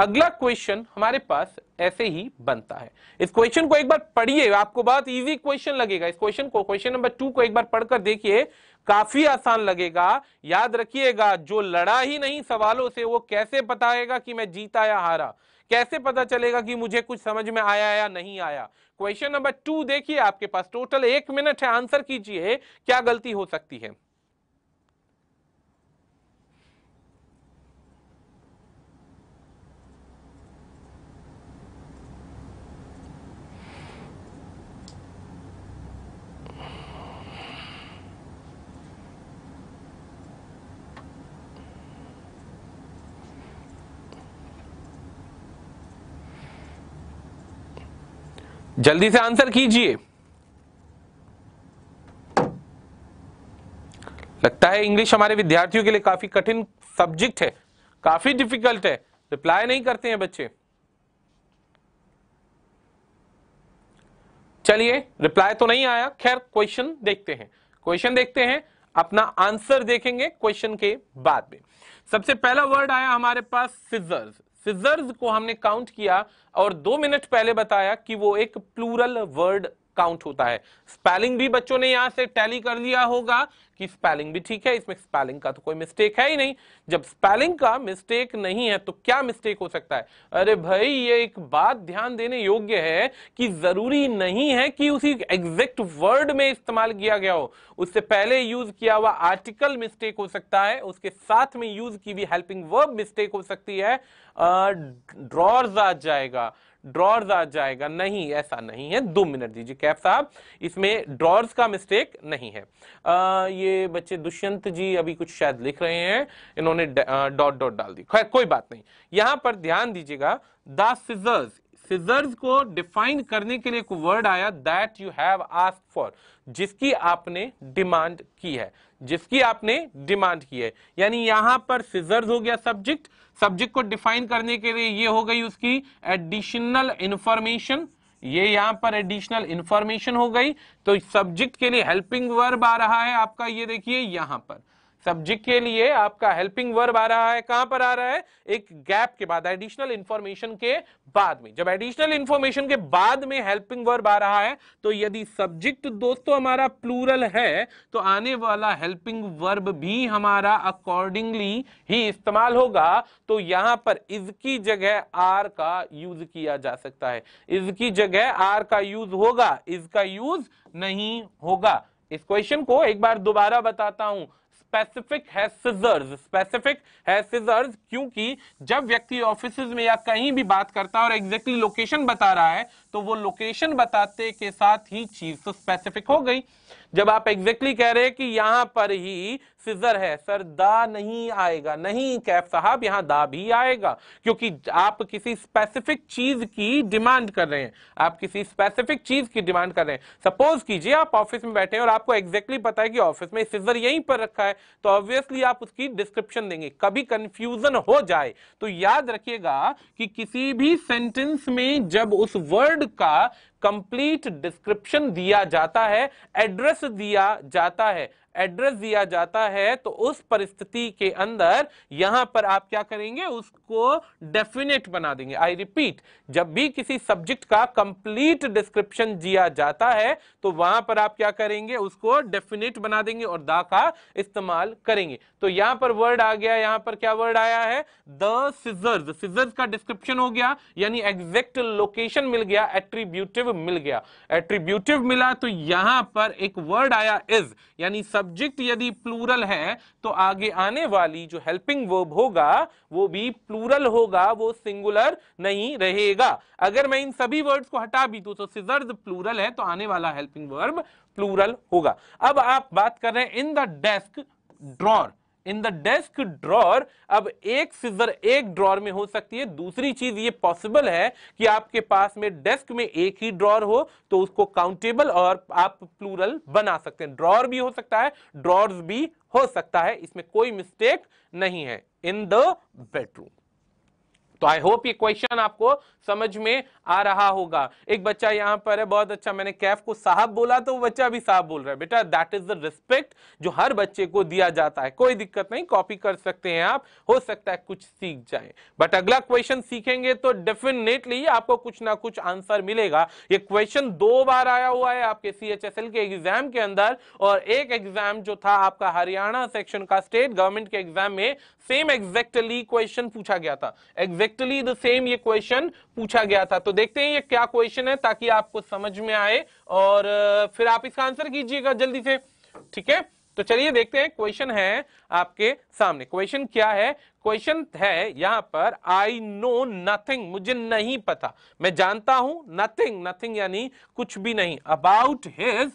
अगला क्वेश्चन हमारे पास ऐसे ही बनता है इस क्वेश्चन को एक बार पढ़िए आपको बहुत इजी क्वेश्चन लगेगा इस क्वेश्चन को क्वेश्चन नंबर टू को एक बार पढ़कर देखिए काफी आसान लगेगा याद रखिएगा जो लड़ा ही नहीं सवालों से वो कैसे बताएगा कि मैं जीता या हारा कैसे पता चलेगा कि मुझे कुछ समझ में आया या नहीं आया क्वेश्चन नंबर टू देखिए आपके पास टोटल एक मिनट है आंसर कीजिए क्या गलती हो सकती है जल्दी से आंसर कीजिए लगता है इंग्लिश हमारे विद्यार्थियों के लिए काफी कठिन सब्जेक्ट है काफी डिफिकल्ट है रिप्लाई नहीं करते हैं बच्चे चलिए रिप्लाई तो नहीं आया खैर क्वेश्चन देखते हैं क्वेश्चन देखते हैं अपना आंसर देखेंगे क्वेश्चन के बाद में सबसे पहला वर्ड आया हमारे पास सिजर्स सिजर्स को हमने काउंट किया और दो मिनट पहले बताया कि वो एक प्लूरल वर्ड काउंट होता है स्पेलिंग भी बच्चों ने यहां से टैली कर लिया होगा कि स्पेलिंग भी ठीक है इसमें स्पेलिंग का तो कोई मिस्टेक है ही नहीं जब स्पेलिंग का मिस्टेक नहीं है तो क्या मिस्टेक हो सकता है अरे भाई ये एक बात ध्यान देने योग्य है कि जरूरी नहीं है कि उसी एग्जैक्ट वर्ड में इस्तेमाल किया गया हो उससे पहले यूज किया हुआ आर्टिकल मिस्टेक हो सकता है उसके साथ में यूज की भी हेल्पिंग वर्ब मिस्टेक हो सकती है ड्रॉर्स आ जाएगा ड्रॉर्स आ जाएगा नहीं ऐसा नहीं है दो मिनट दीजिए कैफ साहब इसमें ड्रॉर्स का मिस्टेक नहीं है आ, ये बच्चे दुष्यंत जी अभी कुछ शायद लिख रहे हैं इन्होंने डॉट डॉट डाल दी खैर कोई बात नहीं यहां पर ध्यान दीजिएगा द सिजर्स सिजर्स को डिफाइन करने के लिए एक वर्ड आया that you have ask for जिसकी आपने डिमांड की है जिसकी आपने डिमांड की है यानी यहां पर सिजर्स हो गया सब्जेक्ट सब्जेक्ट को डिफाइन करने के लिए ये हो गई उसकी एडिशनल इंफॉर्मेशन ये यहां पर एडिशनल इंफॉर्मेशन हो गई तो सब्जेक्ट के लिए हेल्पिंग वर्ब आ रहा है आपका ये देखिए यहां पर सब्जेक्ट के लिए आपका हेल्पिंग वर्ब आ रहा है कहां पर आ रहा है एक गैप के बाद एडिशनल इंफॉर्मेशन के बाद में जब एडिशनल इंफॉर्मेशन के बाद में हेल्पिंग वर्ब आ रहा है तो यदि सब्जेक्ट दोस्तों हमारा प्लूरल है तो आने वाला हेल्पिंग वर्ब भी हमारा अकॉर्डिंगली ही इस्तेमाल होगा तो यहां पर इसकी जगह आर का यूज किया जा सकता है इसकी जगह आर का यूज होगा इसका यूज नहीं होगा इस क्वेश्चन को एक बार दोबारा बताता हूं स्पेसिफिक है सिजर्स स्पेसिफिक है सिजर्स क्योंकि जब व्यक्ति ऑफिस में या कहीं भी बात करता है और एग्जैक्टली लोकेशन बता रहा है तो वो लोकेशन बताते के साथ ही चीज तो स्पेसिफिक हो गई जब आप एग्जैक्टली कह रहे कि यहां पर ही सिजर है सर दा नहीं आएगा नहीं कैफ साहब यहां दा भी आएगा क्योंकि आप किसी स्पेसिफिक चीज की डिमांड कर रहे हैं आप किसी स्पेसिफिक चीज की डिमांड कर रहे हैं सपोज कीजिए आप ऑफिस में बैठे हैं और आपको एग्जैक्टली पता है कि ऑफिस में सिजर यहीं पर रखा है तो ऑब्वियसली आप उसकी डिस्क्रिप्शन देंगे कभी कंफ्यूजन हो जाए तो याद रखिएगा कि किसी भी सेंटेंस में जब उस वर्ड वर्ड का कंप्लीट डिस्क्रिप्शन दिया जाता है एड्रेस दिया जाता है एड्रेस दिया जाता है तो उस परिस्थिति के अंदर यहां पर आप क्या करेंगे उसको डेफिनेट बना देंगे आई रिपीट जब भी किसी सब्जेक्ट का कंप्लीट डिस्क्रिप्शन दिया जाता है तो वहां पर आप क्या करेंगे उसको डेफिनेट बना देंगे और दा का इस्तेमाल करेंगे तो यहां पर वर्ड आ गया यहां पर क्या वर्ड आया है द सिजर्स सिजर्स का डिस्क्रिप्शन हो गया यानी एग्जैक्ट लोकेशन मिल गया एट्रीब्यूटिव मिल गया एट्रीब्यूटिव मिला तो यहां पर एक वर्ड आया इज यानी सब सब्जेक्ट यदि प्लूरल है तो आगे आने वाली जो हेल्पिंग वर्ब होगा वो भी प्लूरल होगा वो सिंगुलर नहीं रहेगा अगर मैं इन सभी वर्ड्स को हटा भी दू तो सिजर्स प्लूरल है तो आने वाला हेल्पिंग वर्ब प्लूरल होगा अब आप बात कर रहे हैं in the desk drawer in the desk drawer अब एक सीजर एक ड्रॉर में हो सकती है दूसरी चीज ये पॉसिबल है कि आपके पास में डेस्क में एक ही ड्रॉर हो तो उसको काउंटेबल और आप प्लूरल बना सकते हैं ड्रॉर भी हो सकता है ड्रॉर्स भी हो सकता है इसमें कोई मिस्टेक नहीं है इन द बेडरूम तो आई होप ये क्वेश्चन आपको समझ में आ रहा होगा एक बच्चा यहाँ पर है बहुत अच्छा मैंने कैफ को साहब बोला तो बच्चा भी साहब बोल रहा है बेटा दैट इज द रिस्पेक्ट जो हर बच्चे को दिया जाता है कोई दिक्कत नहीं कॉपी कर सकते हैं आप हो सकता है कुछ सीख जाए बट अगला क्वेश्चन सीखेंगे तो डेफिनेटली आपको कुछ ना कुछ आंसर मिलेगा ये क्वेश्चन दो बार आया हुआ है आपके सी के एग्जाम के अंदर और एक एग्जाम जो था आपका हरियाणा सेक्शन का स्टेट गवर्नमेंट के एग्जाम में सेम एग्जैक्टली क्वेश्चन पूछा गया था एग्जैक्ट एग्जैक्टली द सेम ये क्वेश्चन पूछा गया था तो देखते हैं ये क्या क्वेश्चन है ताकि आपको समझ में आए और फिर आप इसका आंसर कीजिएगा जल्दी से ठीक है तो चलिए देखते हैं क्वेश्चन है आपके सामने क्वेश्चन क्या है क्वेश्चन है यहां पर आई नो नथिंग मुझे नहीं पता मैं जानता हूं नथिंग नथिंग यानी कुछ भी नहीं about his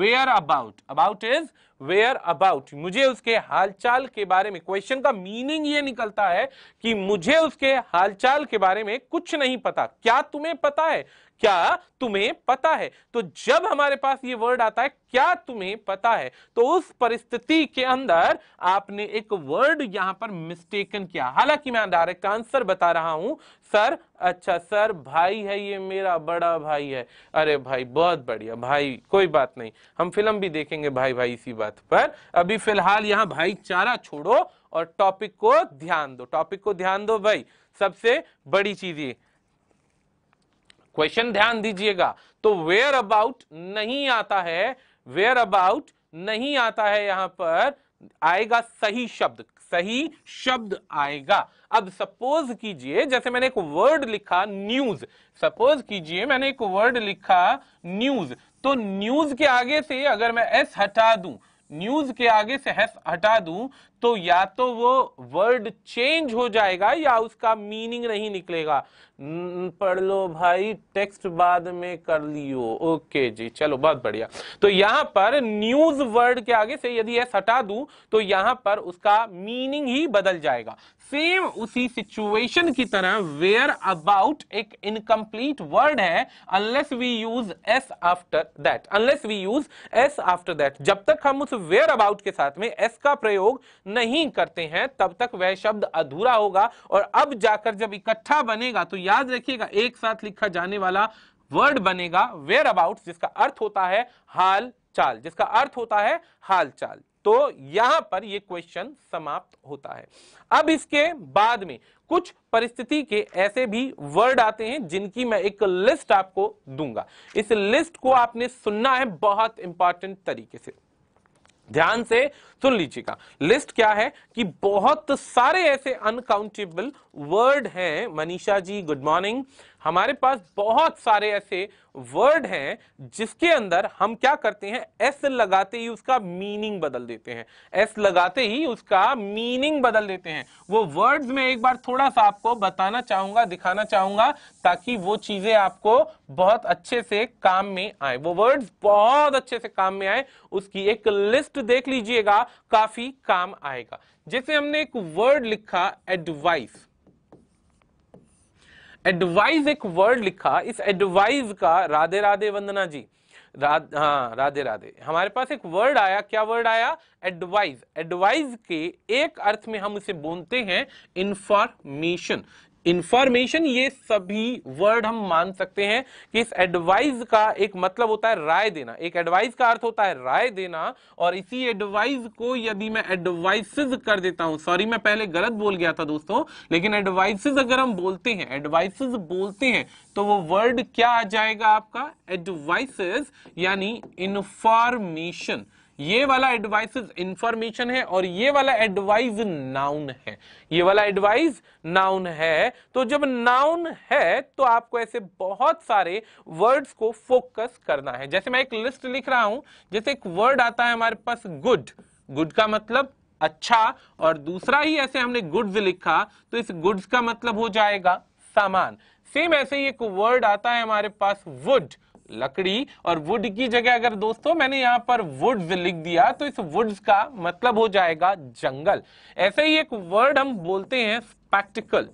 whereabout about is whereabout मुझे उसके हालचाल के बारे में क्वेश्चन का मीनिंग ये निकलता है कि मुझे उसके हालचाल के बारे में कुछ नहीं पता क्या तुम्हें पता है क्या तुम्हें पता है तो जब हमारे पास ये वर्ड आता है क्या तुम्हें पता है तो उस परिस्थिति के अंदर आपने एक वर्ड यहां पर मिस्टेकन किया हालांकि मैं डायरेक्ट आंसर बता रहा हूं सर अच्छा सर भाई है ये मेरा बड़ा भाई है अरे भाई बहुत बढ़िया भाई कोई बात नहीं हम फिल्म भी देखेंगे भाई भाई इसी बात पर अभी फिलहाल यहाँ भाईचारा छोड़ो और टॉपिक को ध्यान दो टॉपिक को ध्यान दो भाई सबसे बड़ी चीज ये क्वेश्चन ध्यान दीजिएगा तो वेयर अबाउट नहीं आता है वेयर अबाउट नहीं आता है यहां पर आएगा सही शब्द सही शब्द आएगा अब सपोज कीजिए जैसे मैंने एक वर्ड लिखा न्यूज सपोज कीजिए मैंने एक वर्ड लिखा न्यूज तो न्यूज के आगे से अगर मैं एस हटा दूं न्यूज के आगे से हैफ हटा दूं तो या तो वो वर्ड चेंज हो जाएगा या उसका मीनिंग नहीं निकलेगा पढ़ लो भाई टेक्स्ट बाद में कर लियो ओके जी चलो बहुत बढ़िया तो यहां पर न्यूज वर्ड के आगे से यदि हटा दूं तो यहां पर उसका मीनिंग ही बदल जाएगा सेम उसी सिचुएशन की तरह वेयर अबाउट एक इनकम्प्लीट वर्ड है unless we use S after that unless we use S after that जब तक हम उस वेयर अबाउट के साथ में एस का प्रयोग नहीं करते हैं तब तक वह शब्द अधूरा होगा और अब जाकर जब इकट्ठा बनेगा तो याद रखिएगा एक साथ लिखा जाने वाला वर्ड बनेगा वेयर अबाउट जिसका अर्थ होता है हाल चाल जिसका अर्थ होता है हाल चाल तो यहां पर यह क्वेश्चन समाप्त होता है अब इसके बाद में कुछ परिस्थिति के ऐसे भी वर्ड आते हैं जिनकी मैं एक लिस्ट आपको दूंगा इस लिस्ट को आपने सुनना है बहुत इंपॉर्टेंट तरीके से ध्यान से सुन लीजिएगा लिस्ट क्या है कि बहुत सारे ऐसे अनकाउंटेबल वर्ड हैं मनीषा जी गुड मॉर्निंग हमारे पास बहुत सारे ऐसे वर्ड हैं जिसके अंदर हम क्या करते हैं एस लगाते ही उसका मीनिंग बदल देते हैं एस लगाते ही उसका मीनिंग बदल देते हैं वो वर्ड्स में एक बार थोड़ा सा आपको बताना चाहूंगा दिखाना चाहूंगा ताकि वो चीजें आपको बहुत अच्छे से काम में आए वो वर्ड्स बहुत अच्छे से काम में आए उसकी एक लिस्ट देख लीजिएगा काफी काम आएगा जैसे हमने एक वर्ड लिखा एडवाइस एडवाइज एक वर्ड लिखा इस एडवाइज का राधे राधे वंदना जी हाँ राधे राधे हमारे पास एक वर्ड आया क्या वर्ड आया एडवाइज एडवाइज के एक अर्थ में हम उसे बोलते हैं इंफॉर्मेशन इंफॉर्मेशन ये सभी वर्ड हम मान सकते हैं कि इस एडवाइस का एक मतलब होता है राय देना एक एडवाइस का अर्थ होता है राय देना और इसी एडवाइस को यदि मैं एडवाइसेस कर देता हूं सॉरी मैं पहले गलत बोल गया था दोस्तों लेकिन एडवाइसेस अगर हम बोलते हैं एडवाइसेस बोलते हैं तो वो वर्ड क्या आ जाएगा आपका एडवाइसेज यानी इंफॉर्मेशन ये वाला एडवाइस इंफॉर्मेशन है और ये वाला एडवाइस नाउन है ये वाला एडवाइस नाउन है तो जब नाउन है तो आपको ऐसे बहुत सारे वर्ड्स को फोकस करना है जैसे मैं एक लिस्ट लिख रहा हूं जैसे एक वर्ड आता है हमारे पास गुड गुड का मतलब अच्छा और दूसरा ही ऐसे हमने गुड्स लिखा तो इस गुड्स का मतलब हो जाएगा सामान सेम ऐसे ही एक वर्ड आता है हमारे पास वुड लकड़ी और वुड की जगह अगर दोस्तों मैंने यहां पर वुड्स लिख दिया तो इस वुड्स का मतलब हो जाएगा जंगल ऐसे ही एक वर्ड हम बोलते हैं स्पैक्टिकल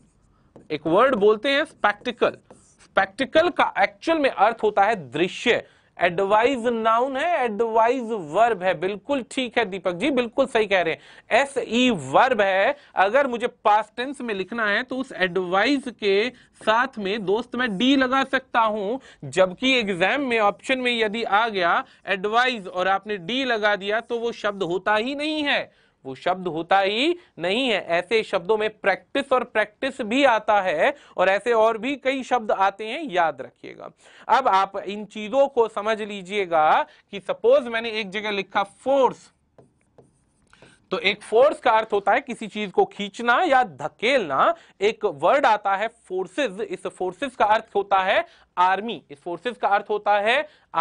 एक वर्ड बोलते हैं स्पैक्टिकल स्पैक्टिकल का एक्चुअल में अर्थ होता है दृश्य एडवाइज नाउन है एडवाइज वर्ब है बिल्कुल ठीक है दीपक जी बिल्कुल सही कह रहे हैं एस ई वर्ब है अगर मुझे पास्ट टेंस में लिखना है तो उस एडवाइज के साथ में दोस्त मैं डी लगा सकता हूं जबकि एग्जाम में ऑप्शन में यदि आ गया एडवाइज और आपने डी लगा दिया तो वो शब्द होता ही नहीं है वो शब्द होता ही नहीं है ऐसे शब्दों में प्रैक्टिस और प्रैक्टिस भी आता है और ऐसे और भी कई शब्द आते हैं याद रखिएगा अब आप इन चीजों को समझ लीजिएगा कि सपोज मैंने एक जगह लिखा फोर्स तो एक फोर्स का अर्थ होता है किसी चीज को खींचना या धकेलना एक वर्ड आता है फोर्सेस इस फोर्सेस का अर्थ होता है आर्मी इस फोर्सेस का अर्थ होता है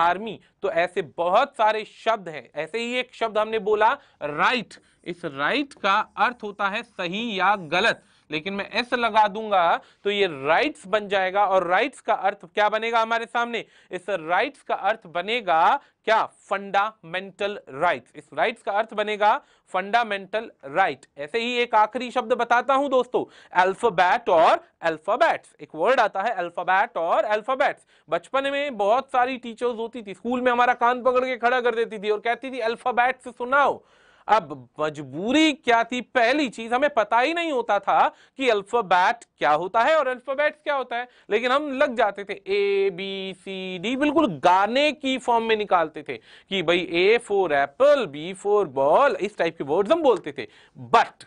आर्मी तो ऐसे बहुत सारे शब्द हैं ऐसे ही एक शब्द हमने बोला राइट इस राइट का अर्थ होता है सही या गलत लेकिन मैं एस लगा दूंगा तो ये राइट्स बन जाएगा और राइट्स का अर्थ क्या बनेगा हमारे सामने इस राइट्स का अर्थ बनेगा क्या फंडामेंटल राइट्स इस राइट्स का अर्थ बनेगा फंडामेंटल राइट ऐसे ही एक आखिरी शब्द बताता हूं दोस्तों अल्फाबैट और अल्फाबैट्स एक वर्ड आता है अल्फाबैट और अल्फाबैट्स बचपन में बहुत सारी टीचर्स होती थी स्कूल में हमारा कान पकड़ के खड़ा कर देती थी और कहती थी अल्फाबेट्स सुनाओ अब मजबूरी क्या थी पहली चीज हमें पता ही नहीं होता था कि अल्फाबेट क्या होता है और अल्फाबेट क्या होता है लेकिन हम लग जाते थे ए बी सी डी बिल्कुल गाने की फॉर्म में निकालते थे कि भाई A for apple B for ball इस टाइप के वर्ड्स हम बोलते थे बट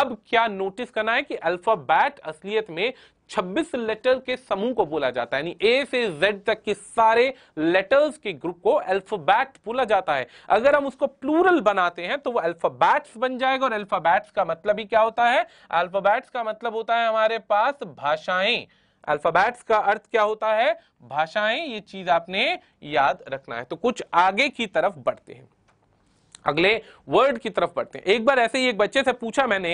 अब क्या नोटिस करना है कि अल्फाबेट असलियत में 26 लेटर के समूह को बोला जाता है यानी ए से जेड तक के सारे लेटर्स के ग्रुप को अल्फाबेट बोला जाता है अगर हम उसको प्लूरल बनाते हैं तो वो अल्फाबेट्स बन जाएगा और अल्फाबेट्स का मतलब ही क्या होता है अल्फाबेट्स का मतलब होता है हमारे पास भाषाएं अल्फाबेट्स का अर्थ क्या होता है भाषाएं ये चीज आपने याद रखना है तो कुछ आगे की तरफ बढ़ते हैं अगले वर्ड की तरफ बढ़ते हैं एक बार ऐसे ही एक बच्चे से पूछा मैंने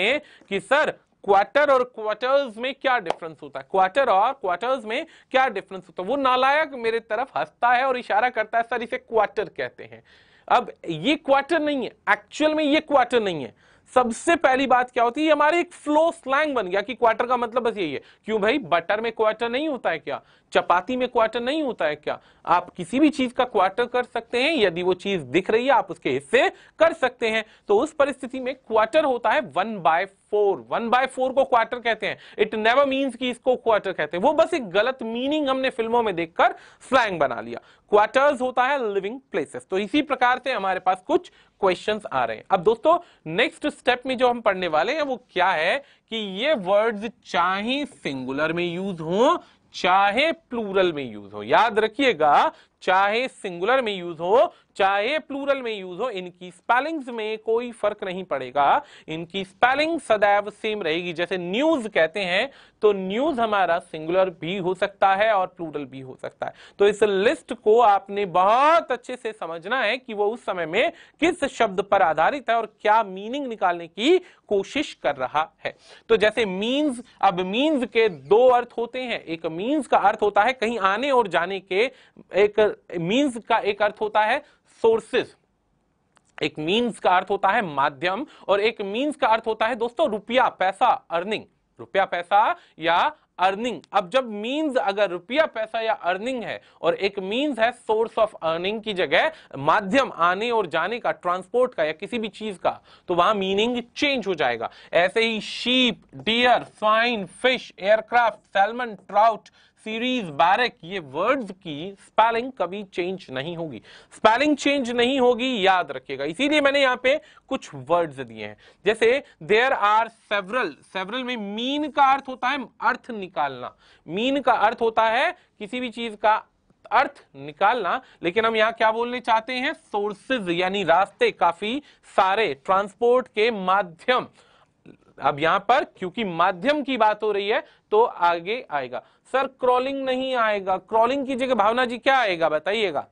कि सर क्वार्टर और क्वार्टर्स में क्या डिफरेंस होता है क्वार्टर और क्वार्टर्स में क्या डिफरेंस होता है वो नालायक मेरे तरफ हंसता है और इशारा करता है सर इसे क्वार्टर कहते हैं अब ये क्वार्टर नहीं है एक्चुअल में ये क्वार्टर नहीं है सबसे पहली बात क्या होती है हमारे एक फ्लो स्लैंग बन गया कि क्वार्टर का मतलब बस यही है क्यों भाई बटर में क्वार्टर नहीं होता है क्या चपाती में क्वार्टर नहीं होता है क्या आप किसी भी चीज का क्वार्टर कर सकते हैं यदि वो चीज दिख रही है आप उसके हिस्से कर सकते हैं तो उस परिस्थिति में क्वार्टर होता है one by four one by four को क्वार्टर कहते हैं इट नेवर मीन्स कि इसको क्वार्टर कहते हैं वो बस एक गलत मीनिंग हमने फिल्मों में देखकर स्लैंग बना लिया क्वार्टर्स होता है लिविंग प्लेसेस तो इसी प्रकार से हमारे पास कुछ क्वेश्चंस आ रहे हैं अब दोस्तों नेक्स्ट स्टेप में जो हम पढ़ने वाले हैं वो क्या है कि ये वर्ड्स चाहे सिंगुलर में यूज हो चाहे प्लूरल में यूज हो याद रखिएगा चाहे सिंगुलर में यूज हो चाहे प्लूरल में यूज हो इनकी स्पेलिंग्स में कोई फर्क नहीं पड़ेगा इनकी स्पेलिंग सदैव सेम रहेगी जैसे न्यूज कहते हैं तो न्यूज हमारा सिंगुलर भी हो सकता है और प्लूरल भी हो सकता है तो इस लिस्ट को आपने बहुत अच्छे से समझना है कि वो उस समय में किस शब्द पर आधारित है और क्या मीनिंग निकालने की कोशिश कर रहा है तो जैसे मीन्स अब मीन्स के दो अर्थ होते हैं एक मीन्स का अर्थ होता है कहीं आने और जाने के एक मीन्स का एक अर्थ होता है सोर्सेस एक मीन्स का अर्थ होता है माध्यम और एक मीन्स का अर्थ होता है दोस्तों रुपया पैसा अर्निंग रुपया पैसा या अर्निंग अब जब मीन्स अगर रुपया पैसा या अर्निंग है और एक मीन्स है सोर्स ऑफ अर्निंग की जगह माध्यम आने और जाने का ट्रांसपोर्ट का या किसी भी चीज का तो वहां मीनिंग चेंज हो जाएगा ऐसे ही sheep deer swine fish aircraft salmon trout series barrack ये वर्ड्स की स्पेलिंग कभी चेंज नहीं होगी स्पेलिंग चेंज नहीं होगी याद रखिएगा इसीलिए मैंने यहाँ पे कुछ वर्ड्स दिए हैं जैसे देयर आर सेवरल सेवरल में मीन का अर्थ होता है अर्थ निकालना मीन का अर्थ होता है किसी भी चीज का अर्थ निकालना लेकिन हम यहाँ क्या बोलने चाहते हैं सोर्सेज यानी रास्ते काफी सारे ट्रांसपोर्ट के माध्यम अब यहां पर क्योंकि माध्यम की बात हो रही है तो आगे आएगा सर क्रॉलिंग नहीं आएगा क्रॉलिंग की जगह भावना जी क्या आएगा बताइएगा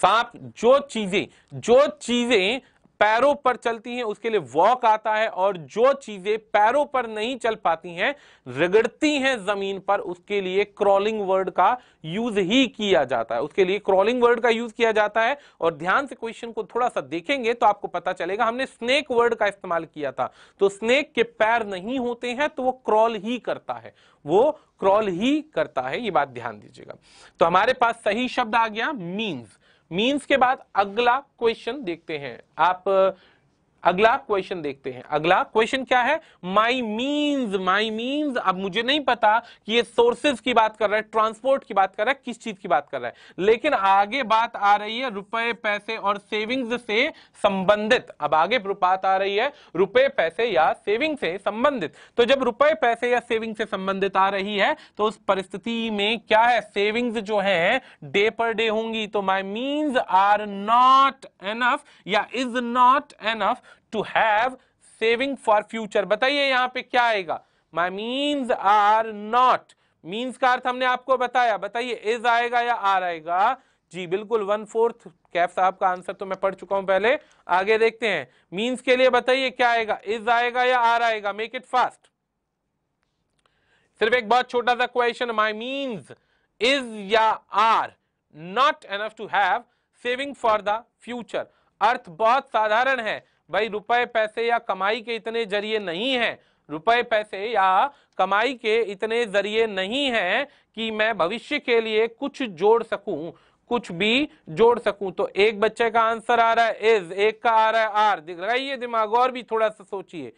सांप जो चीजें जो चीजें पैरों पर चलती हैं उसके लिए वॉक आता है और जो चीजें पैरों पर नहीं चल पाती हैं रगड़ती हैं जमीन पर उसके लिए क्रॉलिंग वर्ड का यूज ही किया जाता है उसके लिए क्रॉलिंग वर्ड का यूज किया जाता है और ध्यान से क्वेश्चन को थोड़ा सा देखेंगे तो आपको पता चलेगा हमने स्नेक वर्ड का इस्तेमाल किया था तो स्नेक के पैर नहीं होते हैं तो वो क्रॉल ही करता है वो क्रॉल ही करता है ये बात ध्यान दीजिएगा तो हमारे पास सही शब्द आ गया मीन्स मीन्स के बाद अगला क्वेश्चन देखते हैं आप अगला क्वेश्चन देखते हैं अगला क्वेश्चन क्या है माई मीन्स माई मीन्स अब मुझे नहीं पता कि ये सोर्सेज की बात कर रहा है ट्रांसपोर्ट की बात कर रहा है किस चीज की बात कर रहा है लेकिन आगे बात आ रही है रुपए पैसे और सेविंग्स से संबंधित अब आगे बात आ रही है रुपए पैसे या सेविंग से संबंधित तो जब रुपए पैसे या सेविंग से संबंधित आ रही है तो उस परिस्थिति में क्या है सेविंग्स जो है डे पर डे होंगी तो my means are not enough या is not enough to have saving for future बताइए यहां पे क्या आएगा my means are not means का अर्थ हमने आपको बताया बताइए इज आएगा या आर आएगा जी बिल्कुल वन फोर्थ कैफ साहब का आंसर तो मैं पढ़ चुका हूं पहले आगे देखते हैं मीन्स के लिए बताइए क्या आएगा इज आएगा या आर आएगा मेक इट फास्ट सिर्फ एक बहुत छोटा सा क्वेश्चन माई मीन्स इज या are not enough to have saving for the future अर्थ बहुत साधारण है भाई रुपए पैसे या कमाई के इतने जरिए नहीं है रुपए पैसे या कमाई के इतने जरिए नहीं है कि मैं भविष्य के लिए कुछ जोड़ सकूं कुछ भी जोड़ सकूं तो एक बच्चे का आंसर आ रहा है इज एक का आ रहा है आर लगाइए दिमाग और भी थोड़ा सा सोचिए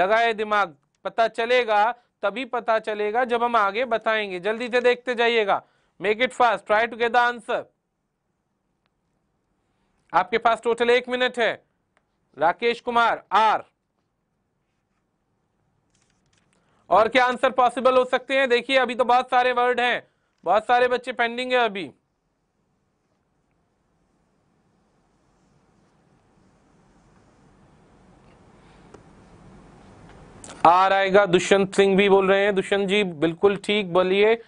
लगाए दिमाग पता चलेगा तभी पता चलेगा जब हम आगे बताएंगे जल्दी से देखते जाइएगा make it fast try to get the answer आपके पास टोटल एक मिनट है राकेश कुमार आर और क्या आंसर पॉसिबल हो सकते हैं देखिए अभी तो बहुत सारे वर्ड हैं बहुत सारे बच्चे पेंडिंग है अभी आर आएगा दुष्यंत सिंह भी बोल रहे हैं दुष्यंत जी बिल्कुल ठीक बोलिए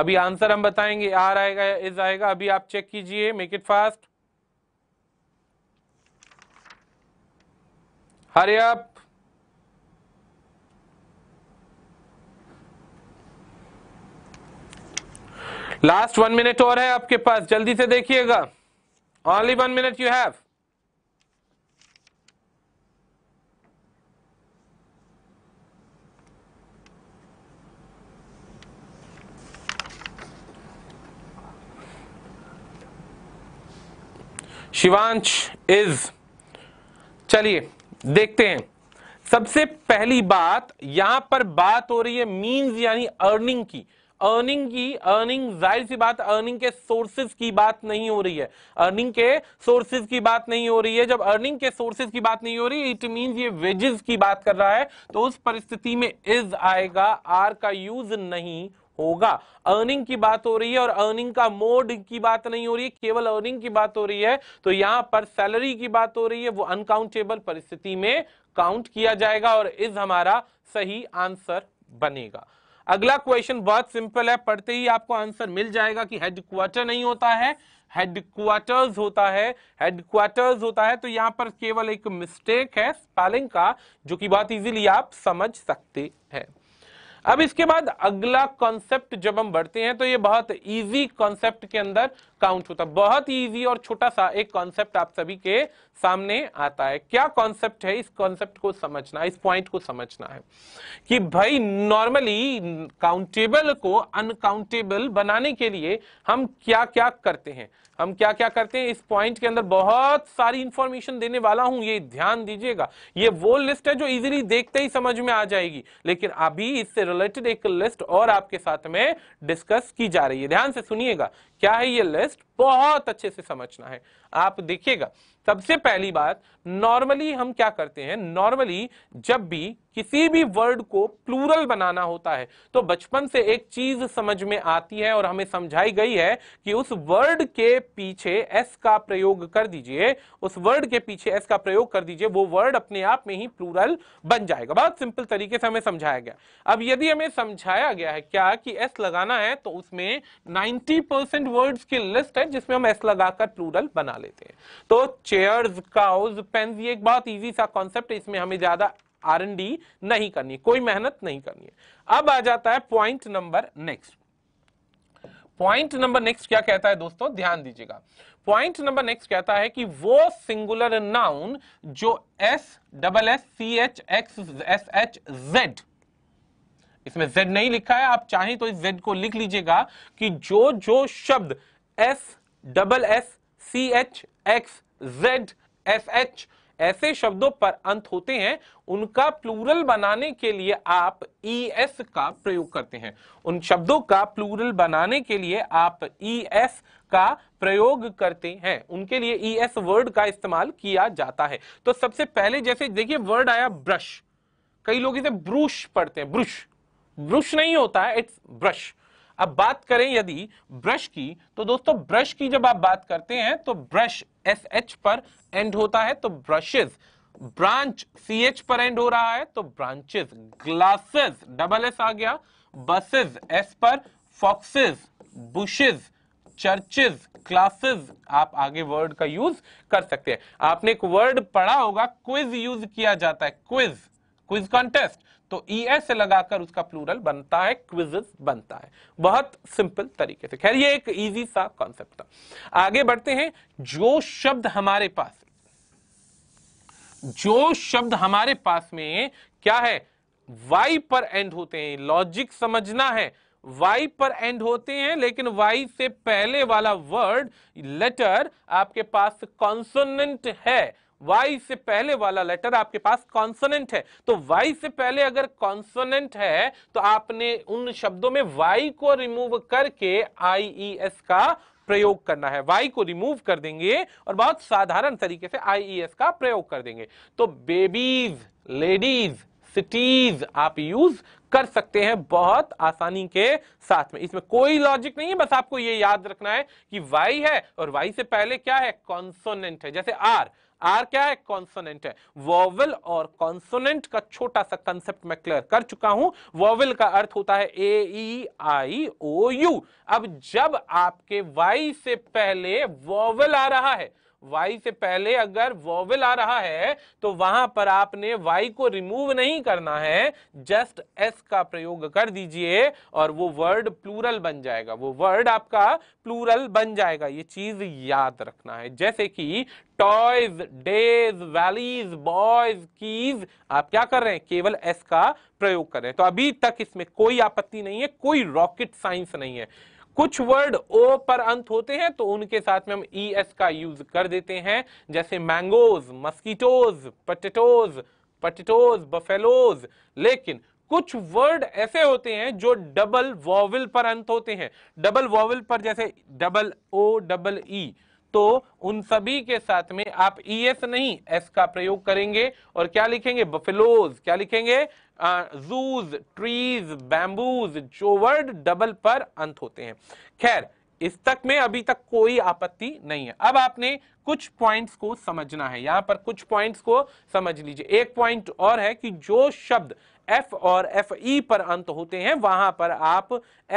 अभी आंसर हम बताएंगे आर आएगा इज आएगा अभी आप चेक कीजिए मेक इट फास्ट हरे आप लास्ट वन मिनट और है आपके पास जल्दी से देखिएगा only one minute you have Shivansh is चलिए देखते हैं सबसे पहली बात यहां पर बात हो रही है मींस यानी अर्निंग की अर्निंग की अर्निंग जाहिर सी बात अर्निंग के सोर्सेज की बात नहीं हो रही है अर्निंग के सोर्सेज की बात नहीं हो रही है जब अर्निंग के सोर्सेज की बात नहीं हो रही इट मीन ये वेजेस की बात कर रहा है तो उस परिस्थिति में इज आएगा आर का यूज नहीं होगा अर्निंग की बात हो रही है और अर्निंग का मोड की बात नहीं हो रही है केवल अर्निंग की बात हो रही है तो यहां पर सैलरी की बात हो रही है वो अनकाउंटेबल परिस्थिति में काउंट किया जाएगा और इज हमारा सही आंसर बनेगा अगला क्वेश्चन बहुत सिंपल है पढ़ते ही आपको आंसर मिल जाएगा कि हेडक्वार्टर नहीं होता है हेडक्वार्टर्स होता है हेडक्वार्टर्स होता है तो यहां पर केवल एक मिस्टेक है स्पेलिंग का जो कि बहुत इजीली आप समझ सकते हैं अब इसके बाद अगला कॉन्सेप्ट जब हम बढ़ते हैं तो ये बहुत इजी कॉन्सेप्ट के अंदर काउंट होता है बहुत इजी और छोटा सा एक कॉन्सेप्ट आप सभी के सामने आता है क्या कॉन्सेप्ट है इस कॉन्सेप्ट को समझना इस पॉइंट को समझना है कि भाई नॉर्मली काउंटेबल को अनकाउंटेबल बनाने के लिए हम क्या क्या करते हैं हम क्या क्या करते हैं इस पॉइंट के अंदर बहुत सारी इंफॉर्मेशन देने वाला हूं ये ध्यान दीजिएगा ये वो लिस्ट है जो इजीली देखते ही समझ में आ जाएगी लेकिन अभी इससे रिलेटेड एक लिस्ट और आपके साथ में डिस्कस की जा रही है ध्यान से सुनिएगा क्या है ये लिस्ट बहुत अच्छे से समझना है आप देखिएगा सबसे पहली बात नॉर्मली हम क्या करते हैं नॉर्मली जब भी किसी भी वर्ड को प्लूरल बनाना होता है तो बचपन से एक चीज समझ में आती है और हमें समझाई गई है कि उस वर्ड के पीछे एस का प्रयोग कर दीजिए उस वर्ड के पीछे एस का प्रयोग कर दीजिए वो वर्ड अपने आप में ही प्लूरल बन जाएगा बहुत सिंपल तरीके से हमें समझाया गया अब यदि हमें समझाया गया है क्या कि एस लगाना है तो उसमें नाइनटी परसेंट वर्ड्स की लिस्ट है जिसमें हम एस लगाकर प्लूरल बना लेते हैं तो चेयर्स काउज पेन्स ये एक बहुत ईजी सा कॉन्सेप्ट है इसमें हमें ज्यादा आर एन डी नहीं करनी है कोई मेहनत नहीं करनी है अब आ जाता है point number next point number next क्या कहता है दोस्तों ध्यान दीजिएगा पॉइंट नंबर नेक्स्ट कहता है कि वो सिंगुलर नाउन जो S double S C H X S H Z इसमें z नहीं लिखा है आप चाहें तो इस z को लिख लीजिएगा कि जो जो शब्द S double S C H X Z S H ऐसे शब्दों पर अंत होते हैं उनका प्लूरल बनाने के लिए आप ई e, एस का प्रयोग करते हैं उन शब्दों का प्लूरल बनाने के लिए आप ई e, एस का प्रयोग करते हैं उनके लिए ई एस वर्ड का इस्तेमाल किया जाता है तो सबसे पहले जैसे देखिए वर्ड आया ब्रश कई लोग इसे ब्रूश पढ़ते हैं ब्रुश ब्रुश नहीं होता है इट्स ब्रश अब बात करें यदि ब्रश की तो दोस्तों ब्रश की जब आप बात करते हैं तो ब्रश एस एच पर एंड होता है तो ब्रशेज ब्रांच सी एच पर एंड हो रहा है तो ब्रांचेस ग्लासेस डबल एस आ गया बसेस एस पर फॉक्सेस बुशेस चर्चेस क्लासेस आप आगे वर्ड का यूज कर सकते हैं आपने एक वर्ड पढ़ा होगा क्विज यूज किया जाता है क्विज क्विज कॉन्टेस्ट तो ई e एस से लगाकर उसका प्लूरल बनता है क्विजेस बनता है बहुत सिंपल तरीके से खैर ये एक इजी सा कॉन्सेप्ट था आगे बढ़ते हैं जो शब्द हमारे पास जो शब्द हमारे पास में क्या है वाई पर एंड होते हैं लॉजिक समझना है वाई पर एंड होते हैं लेकिन वाई से पहले वाला वर्ड लेटर आपके पास कॉन्सोनेंट है वाई से पहले वाला लेटर आपके पास कॉन्सोनेंट है तो वाई से पहले अगर कॉन्सोनेंट है तो आपने उन शब्दों में वाई को रिमूव करके आई ई एस का प्रयोग करना है वाई को रिमूव कर देंगे और बहुत साधारण तरीके से एस e का प्रयोग कर देंगे तो बेबीज लेडीज सिटीज आप यूज कर सकते हैं बहुत आसानी के साथ में इसमें कोई लॉजिक नहीं है बस आपको यह याद रखना है कि वाई है और वाई से पहले क्या है कॉन्सोनेंट है जैसे आर आर क्या है कॉन्सोनेंट है वॉवल और कॉन्सोनेंट का छोटा सा कंसेप्ट मैं क्लियर कर चुका हूं वॉवल का अर्थ होता है ए ई आई ओ यू अब जब आपके वाई से पहले वॉवल आ रहा है वाई से पहले अगर वोवेल आ रहा है तो वहां पर आपने वाई को रिमूव नहीं करना है जस्ट एस का प्रयोग कर दीजिए और वो वर्ड प्लूरल बन जाएगा वो वर्ड आपका प्लूरल बन जाएगा ये चीज याद रखना है जैसे कि toys days valleys boys keys आप क्या कर रहे हैं केवल एस का प्रयोग कर रहे हैं तो अभी तक इसमें कोई आपत्ति नहीं है कोई रॉकेट साइंस नहीं है कुछ वर्ड ओ पर अंत होते हैं तो उनके साथ में हम ई e एस का यूज कर देते हैं जैसे mangoes mosquitoes potatoes potatoes buffaloes लेकिन कुछ वर्ड ऐसे होते हैं जो डबल वॉवल पर अंत होते हैं डबल वॉवल पर जैसे double O double E e, तो उन सभी के साथ में आप ई e एस नहीं एस का प्रयोग करेंगे और क्या लिखेंगे बफिलोज क्या लिखेंगे जूज ट्रीज बैम्बूज जो वर्ड डबल पर अंत होते हैं खैर इस तक में अभी तक कोई आपत्ति नहीं है अब आपने कुछ पॉइंट्स को समझना है यहां पर कुछ पॉइंट्स को समझ लीजिए एक पॉइंट और है कि जो शब्द एफ और एफ ई e पर अंत होते हैं वहां पर आप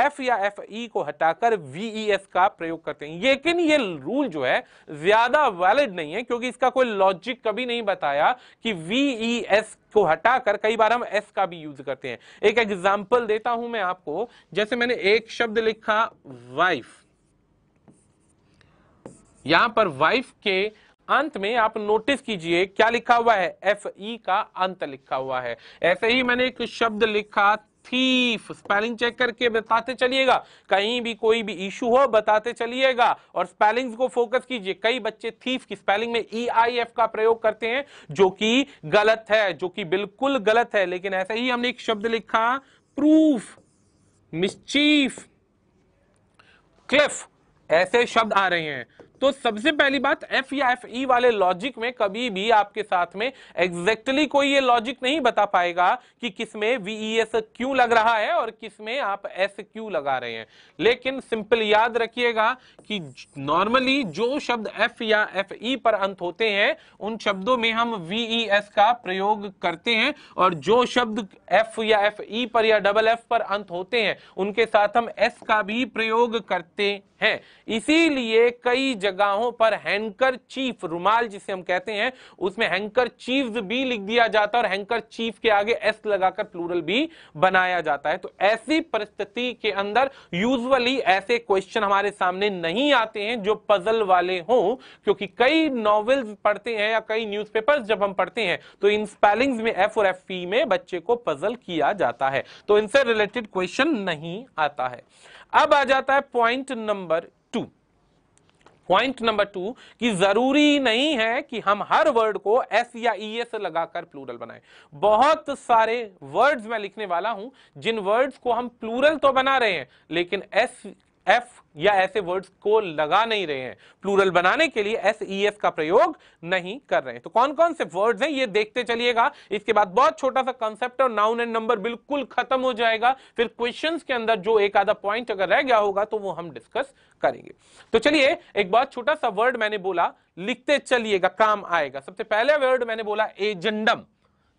एफ या एफ ई e को हटाकर वीईएस e का प्रयोग करते हैं लेकिन ये रूल जो है ज्यादा वैलिड नहीं है क्योंकि इसका कोई लॉजिक कभी नहीं बताया कि वीईएस को हटाकर कई बार हम एस का भी यूज करते हैं एक एग्जाम्पल देता हूं मैं आपको जैसे मैंने एक शब्द लिखा वाइफ यहां पर वाइफ के अंत में आप नोटिस कीजिए क्या लिखा हुआ है एफ ई e का अंत लिखा हुआ है ऐसे ही मैंने एक शब्द लिखा थीफ स्पेलिंग चेक करके बताते चलिएगा कहीं भी कोई भी इशू हो बताते चलिएगा और स्पेलिंग्स को फोकस कीजिए कई बच्चे थीफ की स्पेलिंग में ई आई एफ का प्रयोग करते हैं जो कि गलत है जो कि बिल्कुल गलत है लेकिन ऐसे ही हमने एक शब्द लिखा प्रूफ मिस्चीफ क्लिफ ऐसे शब्द आ रहे हैं तो सबसे पहली बात एफ या एफ ई e वाले लॉजिक में कभी भी आपके साथ में एग्जैक्टली exactly कोई ये लॉजिक नहीं बता पाएगा कि किसमें वीई एस e लग रहा है और किसमें आप एस क्यू लगा रहे हैं लेकिन सिंपल याद रखिएगा कि नॉर्मली जो शब्द एफ या एफ ई e पर अंत होते हैं उन शब्दों में हम वीई एस का प्रयोग करते हैं और जो शब्द एफ या एफ ई पर या डबल एफ पर अंत होते हैं उनके साथ हम एस का भी प्रयोग करते हैं इसीलिए कई जगह जगहों पर हैंकर चीफ रुमाल जिसे हम कहते हैं उसमें हैंकर चीफ भी लिख दिया जाता है और हैंकर चीफ के आगे एस लगाकर प्लूरल भी बनाया जाता है तो ऐसी परिस्थिति के अंदर यूजली ऐसे क्वेश्चन हमारे सामने नहीं आते हैं जो पजल वाले हों क्योंकि कई नॉवेल्स पढ़ते हैं या कई न्यूज जब हम पढ़ते हैं तो इन स्पेलिंग में एफ और एफ में बच्चे को पजल किया जाता है तो इनसे रिलेटेड क्वेश्चन नहीं आता है अब आ जाता है point number two point number two कि जरूरी नहीं है कि हम हर वर्ड को एस या ई e एस लगाकर प्लूरल बनाएं बहुत सारे वर्ड्स मैं लिखने वाला हूं जिन वर्ड्स को हम प्लूरल तो बना रहे हैं लेकिन एस एफ या ऐसे वर्ड्स को लगा नहीं रहे हैं प्लूरल बनाने के लिए एस ई एस का प्रयोग नहीं कर रहे हैं तो कौन कौन से वर्ड्स हैं ये देखते चलिएगा इसके बाद बहुत छोटा सा कंसेप्ट और नाउन एंड नंबर बिल्कुल खत्म हो जाएगा फिर क्वेश्चंस के अंदर जो एक आधा पॉइंट अगर रह गया होगा तो वो हम डिस्कस करेंगे तो चलिए एक बहुत छोटा सा वर्ड मैंने बोला लिखते चलिएगा काम आएगा सबसे पहले वर्ड मैंने बोला एजेंडम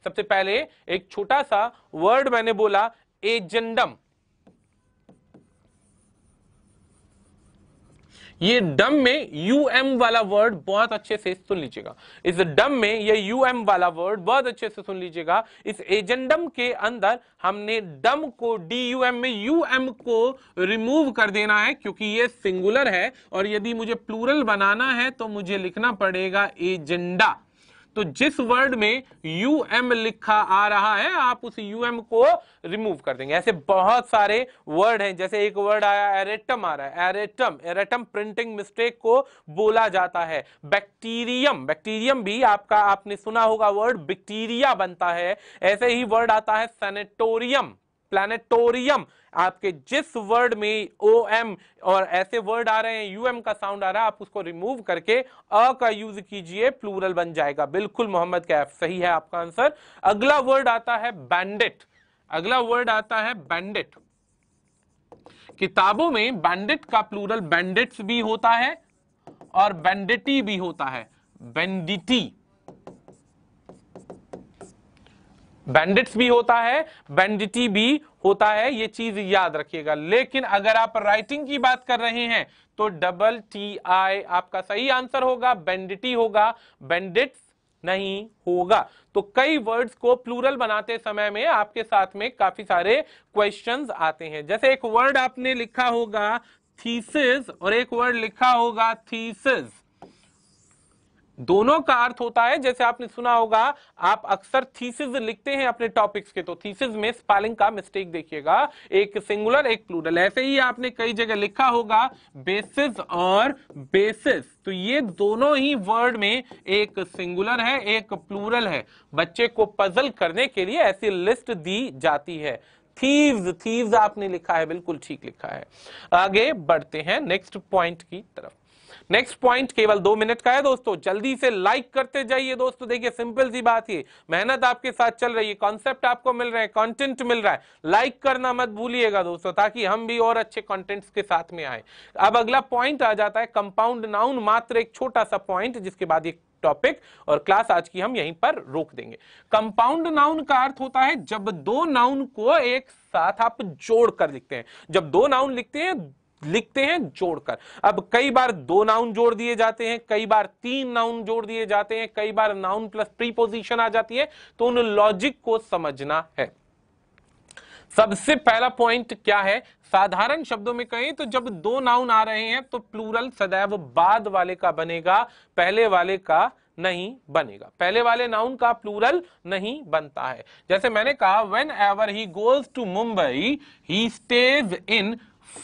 सबसे पहले एक छोटा सा वर्ड मैंने बोला एजेंडम ये डम में यू एम वाला वर्ड बहुत अच्छे से सुन लीजिएगा इस डम में ये यू एम वाला वर्ड बहुत अच्छे से सुन लीजिएगा इस एजेंडम के अंदर हमने डम को डी यू एम में यू एम को रिमूव कर देना है क्योंकि ये सिंगुलर है और यदि मुझे प्लूरल बनाना है तो मुझे लिखना पड़ेगा एजेंडा तो जिस वर्ड में यू एम लिखा आ रहा है आप उस यू एम को रिमूव कर देंगे ऐसे बहुत सारे वर्ड हैं जैसे एक वर्ड आया एरेटम आ रहा है एरेटम एरेटम प्रिंटिंग मिस्टेक को बोला जाता है बैक्टीरियम बैक्टीरियम भी आपका आपने सुना होगा वर्ड बैक्टीरिया बनता है ऐसे ही वर्ड आता है सेनेटोरियम प्लानिटोरियम आपके जिस वर्ड में ओ एम और ऐसे वर्ड आ रहे हैं यू एम का साउंड आ रहा है आप उसको रिमूव करके अ का यूज कीजिए प्लूरल बन जाएगा बिल्कुल मोहम्मद कैफ सही है आपका आंसर अगला वर्ड आता है बैंडेट अगला वर्ड आता है बैंडेट किताबों में बैंडेट का प्लूरल बैंडेट्स भी होता है और बैंडिटी भी होता है बैंडिटी बैंडिट्स भी होता है बैंडिटी भी होता है ये चीज याद रखिएगा लेकिन अगर आप राइटिंग की बात कर रहे हैं तो डबल टी आई आपका सही आंसर होगा बैंडिटी होगा बैंडिट्स नहीं होगा तो कई वर्ड्स को प्लूरल बनाते समय में आपके साथ में काफी सारे क्वेश्चंस आते हैं जैसे एक वर्ड आपने लिखा होगा थीसिस और एक वर्ड लिखा होगा थीसिस दोनों का अर्थ होता है जैसे आपने सुना होगा आप अक्सर थीसिस लिखते हैं अपने टॉपिक्स के तो थीसिस में स्पेलिंग का मिस्टेक देखिएगा एक सिंगुलर एक प्लूरल ऐसे ही आपने कई जगह लिखा होगा बेसिस और बेसिस तो ये दोनों ही वर्ड में एक सिंगुलर है एक प्लूरल है बच्चे को पजल करने के लिए ऐसी लिस्ट दी जाती है थीव्स थीव्स आपने लिखा है बिल्कुल ठीक लिखा है आगे बढ़ते हैं नेक्स्ट पॉइंट की तरफ नेक्स्ट पॉइंट केवल दो मिनट का है दोस्तों जल्दी से लाइक करते जाइए दोस्तों देखिए सिंपल सी बात ही मेहनत आपके साथ चल रही है कॉन्सेप्ट आपको मिल रहे हैं कंटेंट मिल रहा है लाइक करना मत भूलिएगा दोस्तों ताकि हम भी और अच्छे कंटेंट्स के साथ में आए अब अगला पॉइंट आ जाता है कंपाउंड नाउन मात्र एक छोटा सा पॉइंट जिसके बाद एक टॉपिक और क्लास आज की हम यहीं पर रोक देंगे कंपाउंड नाउन का अर्थ होता है जब दो नाउन को एक साथ आप जोड़ कर लिखते हैं जब दो नाउन लिखते हैं लिखते हैं जोड़कर अब कई बार दो नाउन जोड़ दिए जाते हैं कई बार तीन नाउन जोड़ दिए जाते हैं कई बार नाउन प्लस प्रीपोजिशन आ जाती है तो उन लॉजिक को समझना है सबसे पहला पॉइंट क्या है साधारण शब्दों में कहें तो जब दो नाउन आ रहे हैं तो प्लूरल सदैव बाद वाले का बनेगा पहले वाले का नहीं बनेगा पहले वाले नाउन का प्लूरल नहीं बनता है जैसे मैंने कहा whenever he goes to Mumbai he stays in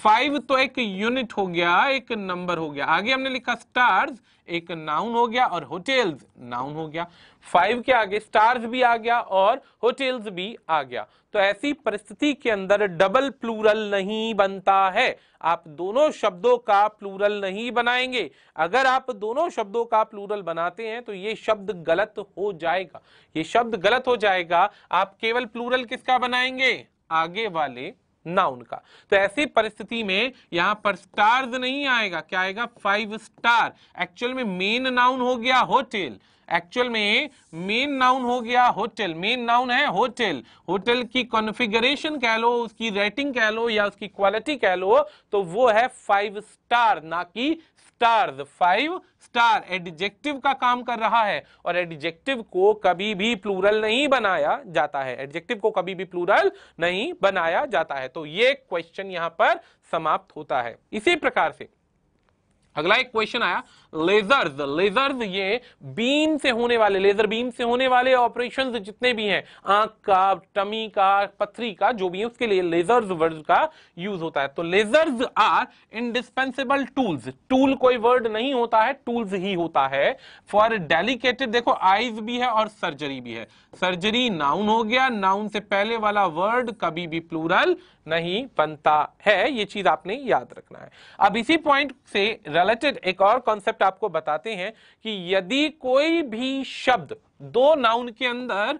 five तो एक यूनिट हो गया एक नंबर हो गया आगे हमने लिखा स्टार्स एक नाउन हो गया और होटेल्स नाउन हो गया फाइव के आगे स्टार्स भी आ गया और होटेल्स भी आ गया तो ऐसी परिस्थिति के अंदर डबल प्लूरल नहीं बनता है आप दोनों शब्दों का प्लूरल नहीं बनाएंगे अगर आप दोनों शब्दों का प्लूरल बनाते हैं तो ये शब्द गलत हो जाएगा ये शब्द गलत हो जाएगा आप केवल प्लूरल किसका बनाएंगे आगे वाले ना उनका तो ऐसी परिस्थिति में यहां पर स्टार्स नहीं आएगा क्या आएगा फाइव स्टार एक्चुअल में मेन नाउन हो गया होटल एक्चुअल में मेन नाउन हो गया होटल मेन नाउन है होटल होटल की कॉन्फ़िगरेशन कह लो उसकी रेटिंग कह लो या उसकी क्वालिटी कह लो तो वो है फाइव स्टार ना कि स्टार फाइव स्टार एडजेक्टिव का काम कर रहा है और एडजेक्टिव को कभी भी प्लूरल नहीं बनाया जाता है एडजेक्टिव को कभी भी प्लूरल नहीं बनाया जाता है तो ये क्वेश्चन यहां पर समाप्त होता है इसी प्रकार से अगला एक क्वेश्चन आया लेजर्स लेजर्स ये बीम से होने वाले लेजर बीम से होने वाले ऑपरेशन जितने भी हैं आंख का टमी का पथरी का जो भी है उसके लिए लेजर वर्ड का यूज होता है तो lasers are indispensable tools tool कोई वर्ड नहीं होता है टूल्स ही होता है फॉर डेलीकेटेड देखो आईज भी है और सर्जरी भी है सर्जरी नाउन हो गया नाउन से पहले वाला वर्ड कभी भी प्लूरल नहीं बनता है ये चीज आपने याद रखना है अब इसी पॉइंट से रिलेटेड एक और कॉन्सेप्ट फैक्ट आपको बताते हैं कि यदि कोई भी शब्द दो नाउन के अंदर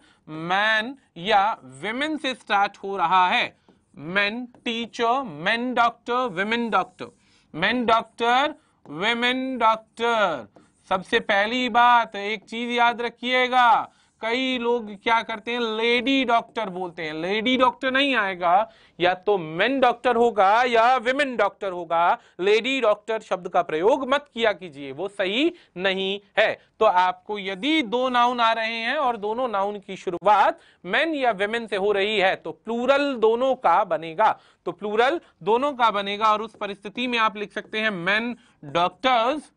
मैन या वेमेन से स्टार्ट हो रहा है man teacher man doctor women doctor man doctor women doctor सबसे पहली बात एक चीज याद रखिएगा कई लोग क्या करते हैं लेडी डॉक्टर बोलते हैं लेडी डॉक्टर नहीं आएगा या तो मेन डॉक्टर होगा या विमेन डॉक्टर होगा लेडी डॉक्टर शब्द का प्रयोग मत किया कीजिए वो सही नहीं है तो आपको यदि दो नाउन आ रहे हैं और दोनों नाउन की शुरुआत मेन या विमेन से हो रही है तो प्लूरल दोनों का बनेगा तो प्लूरल दोनों का बनेगा और उस परिस्थिति में आप लिख सकते हैं मेन डॉक्टर्स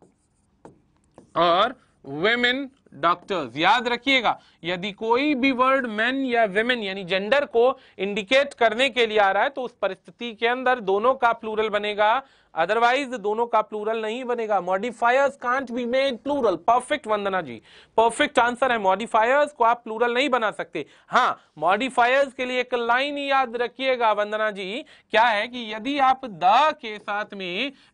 और वेमेन डॉक्टर्स याद रखिएगा यदि कोई भी वर्ड मैन या वेमेन यानी जेंडर को इंडिकेट करने के लिए आ रहा है तो उस परिस्थिति के अंदर दोनों का प्लूरल बनेगा अदरवाइज दोनों का प्लूरल नहीं बनेगा modifiers can't be made plural perfect Vandana ji perfect answer है मॉडिफायर्स को आप प्लूरल नहीं बना सकते हाँ मॉडिफायर्स के लिए एक लाइन याद रखिएगा वंदना जी क्या है कि यदि आप द के साथ में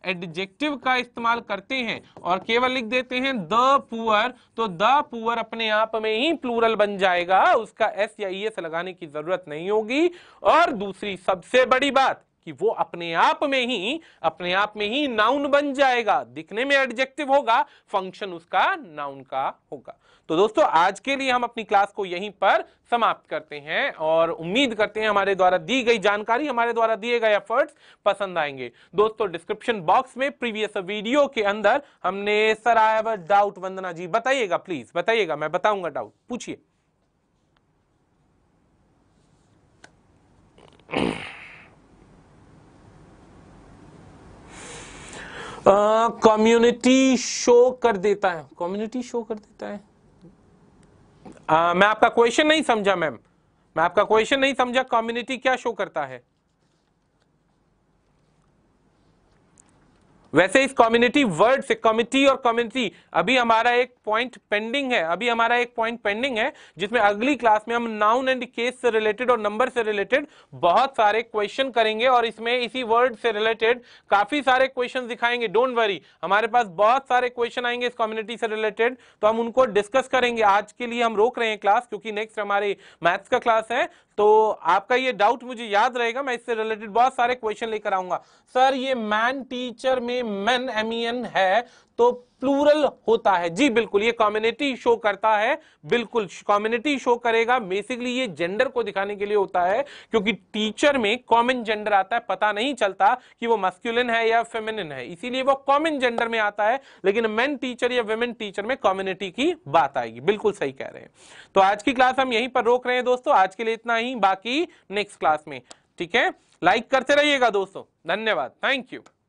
एडजेक्टिव का इस्तेमाल करते हैं और केवल लिख देते हैं द पुअर तो द पुअर अपने आप में ही प्लूरल बन जाएगा उसका एस या ई e एस लगाने की जरूरत नहीं होगी और दूसरी सबसे बड़ी बात कि वो अपने आप में ही अपने आप में ही नाउन बन जाएगा दिखने में एडजेक्टिव होगा फंक्शन उसका नाउन का होगा तो दोस्तों आज के लिए हम अपनी क्लास को यहीं पर समाप्त करते हैं और उम्मीद करते हैं हमारे द्वारा दी गई जानकारी हमारे द्वारा दिए गए एफर्ट्स पसंद आएंगे दोस्तों डिस्क्रिप्शन बॉक्स में प्रीवियस वीडियो के अंदर हमने सर आई डाउट वंदना जी बताइएगा प्लीज बताइएगा मैं बताऊंगा डाउट पूछिए कम्युनिटी शो कर देता है कम्युनिटी शो कर देता है uh, मैं आपका क्वेश्चन नहीं समझा मैम मैं आपका क्वेश्चन नहीं समझा कम्युनिटी क्या शो करता है वैसे इस कम्युनिटी वर्ड से कमिटी और कम्युनिटी अभी हमारा एक पॉइंट पेंडिंग है अभी हमारा एक पॉइंट पेंडिंग है जिसमें अगली क्लास में हम नाउन एंड केस से रिलेटेड और नंबर से रिलेटेड बहुत सारे क्वेश्चन करेंगे और इसमें इसी वर्ड से रिलेटेड काफी सारे क्वेश्चन दिखाएंगे डोंट वरी हमारे पास बहुत सारे क्वेश्चन आएंगे इस कम्युनिटी से रिलेटेड तो हम उनको डिस्कस करेंगे आज के लिए हम रोक रहे हैं क्लास क्योंकि नेक्स्ट हमारे मैथ्स का क्लास है तो आपका ये डाउट मुझे याद रहेगा मैं इससे रिलेटेड बहुत सारे क्वेश्चन लेकर आऊंगा सर ये मैन टीचर में मैन एम e है तो प्लूरल होता है जी बिल्कुल ये कॉम्युनिटी शो करता है बिल्कुल कॉम्युनिटी शो करेगा बेसिकली ये जेंडर को दिखाने के लिए होता है क्योंकि टीचर में कॉमन जेंडर आता है पता नहीं चलता कि वो मस्क्यूलिन है या फेमिनिन है इसीलिए वो कॉमन जेंडर में आता है लेकिन मेन टीचर या वेमेन टीचर में कॉम्युनिटी की बात आएगी बिल्कुल सही कह रहे हैं तो आज की क्लास हम यहीं पर रोक रहे हैं दोस्तों आज के लिए इतना ही बाकी नेक्स्ट क्लास में ठीक है लाइक करते रहिएगा दोस्तों धन्यवाद थैंक यू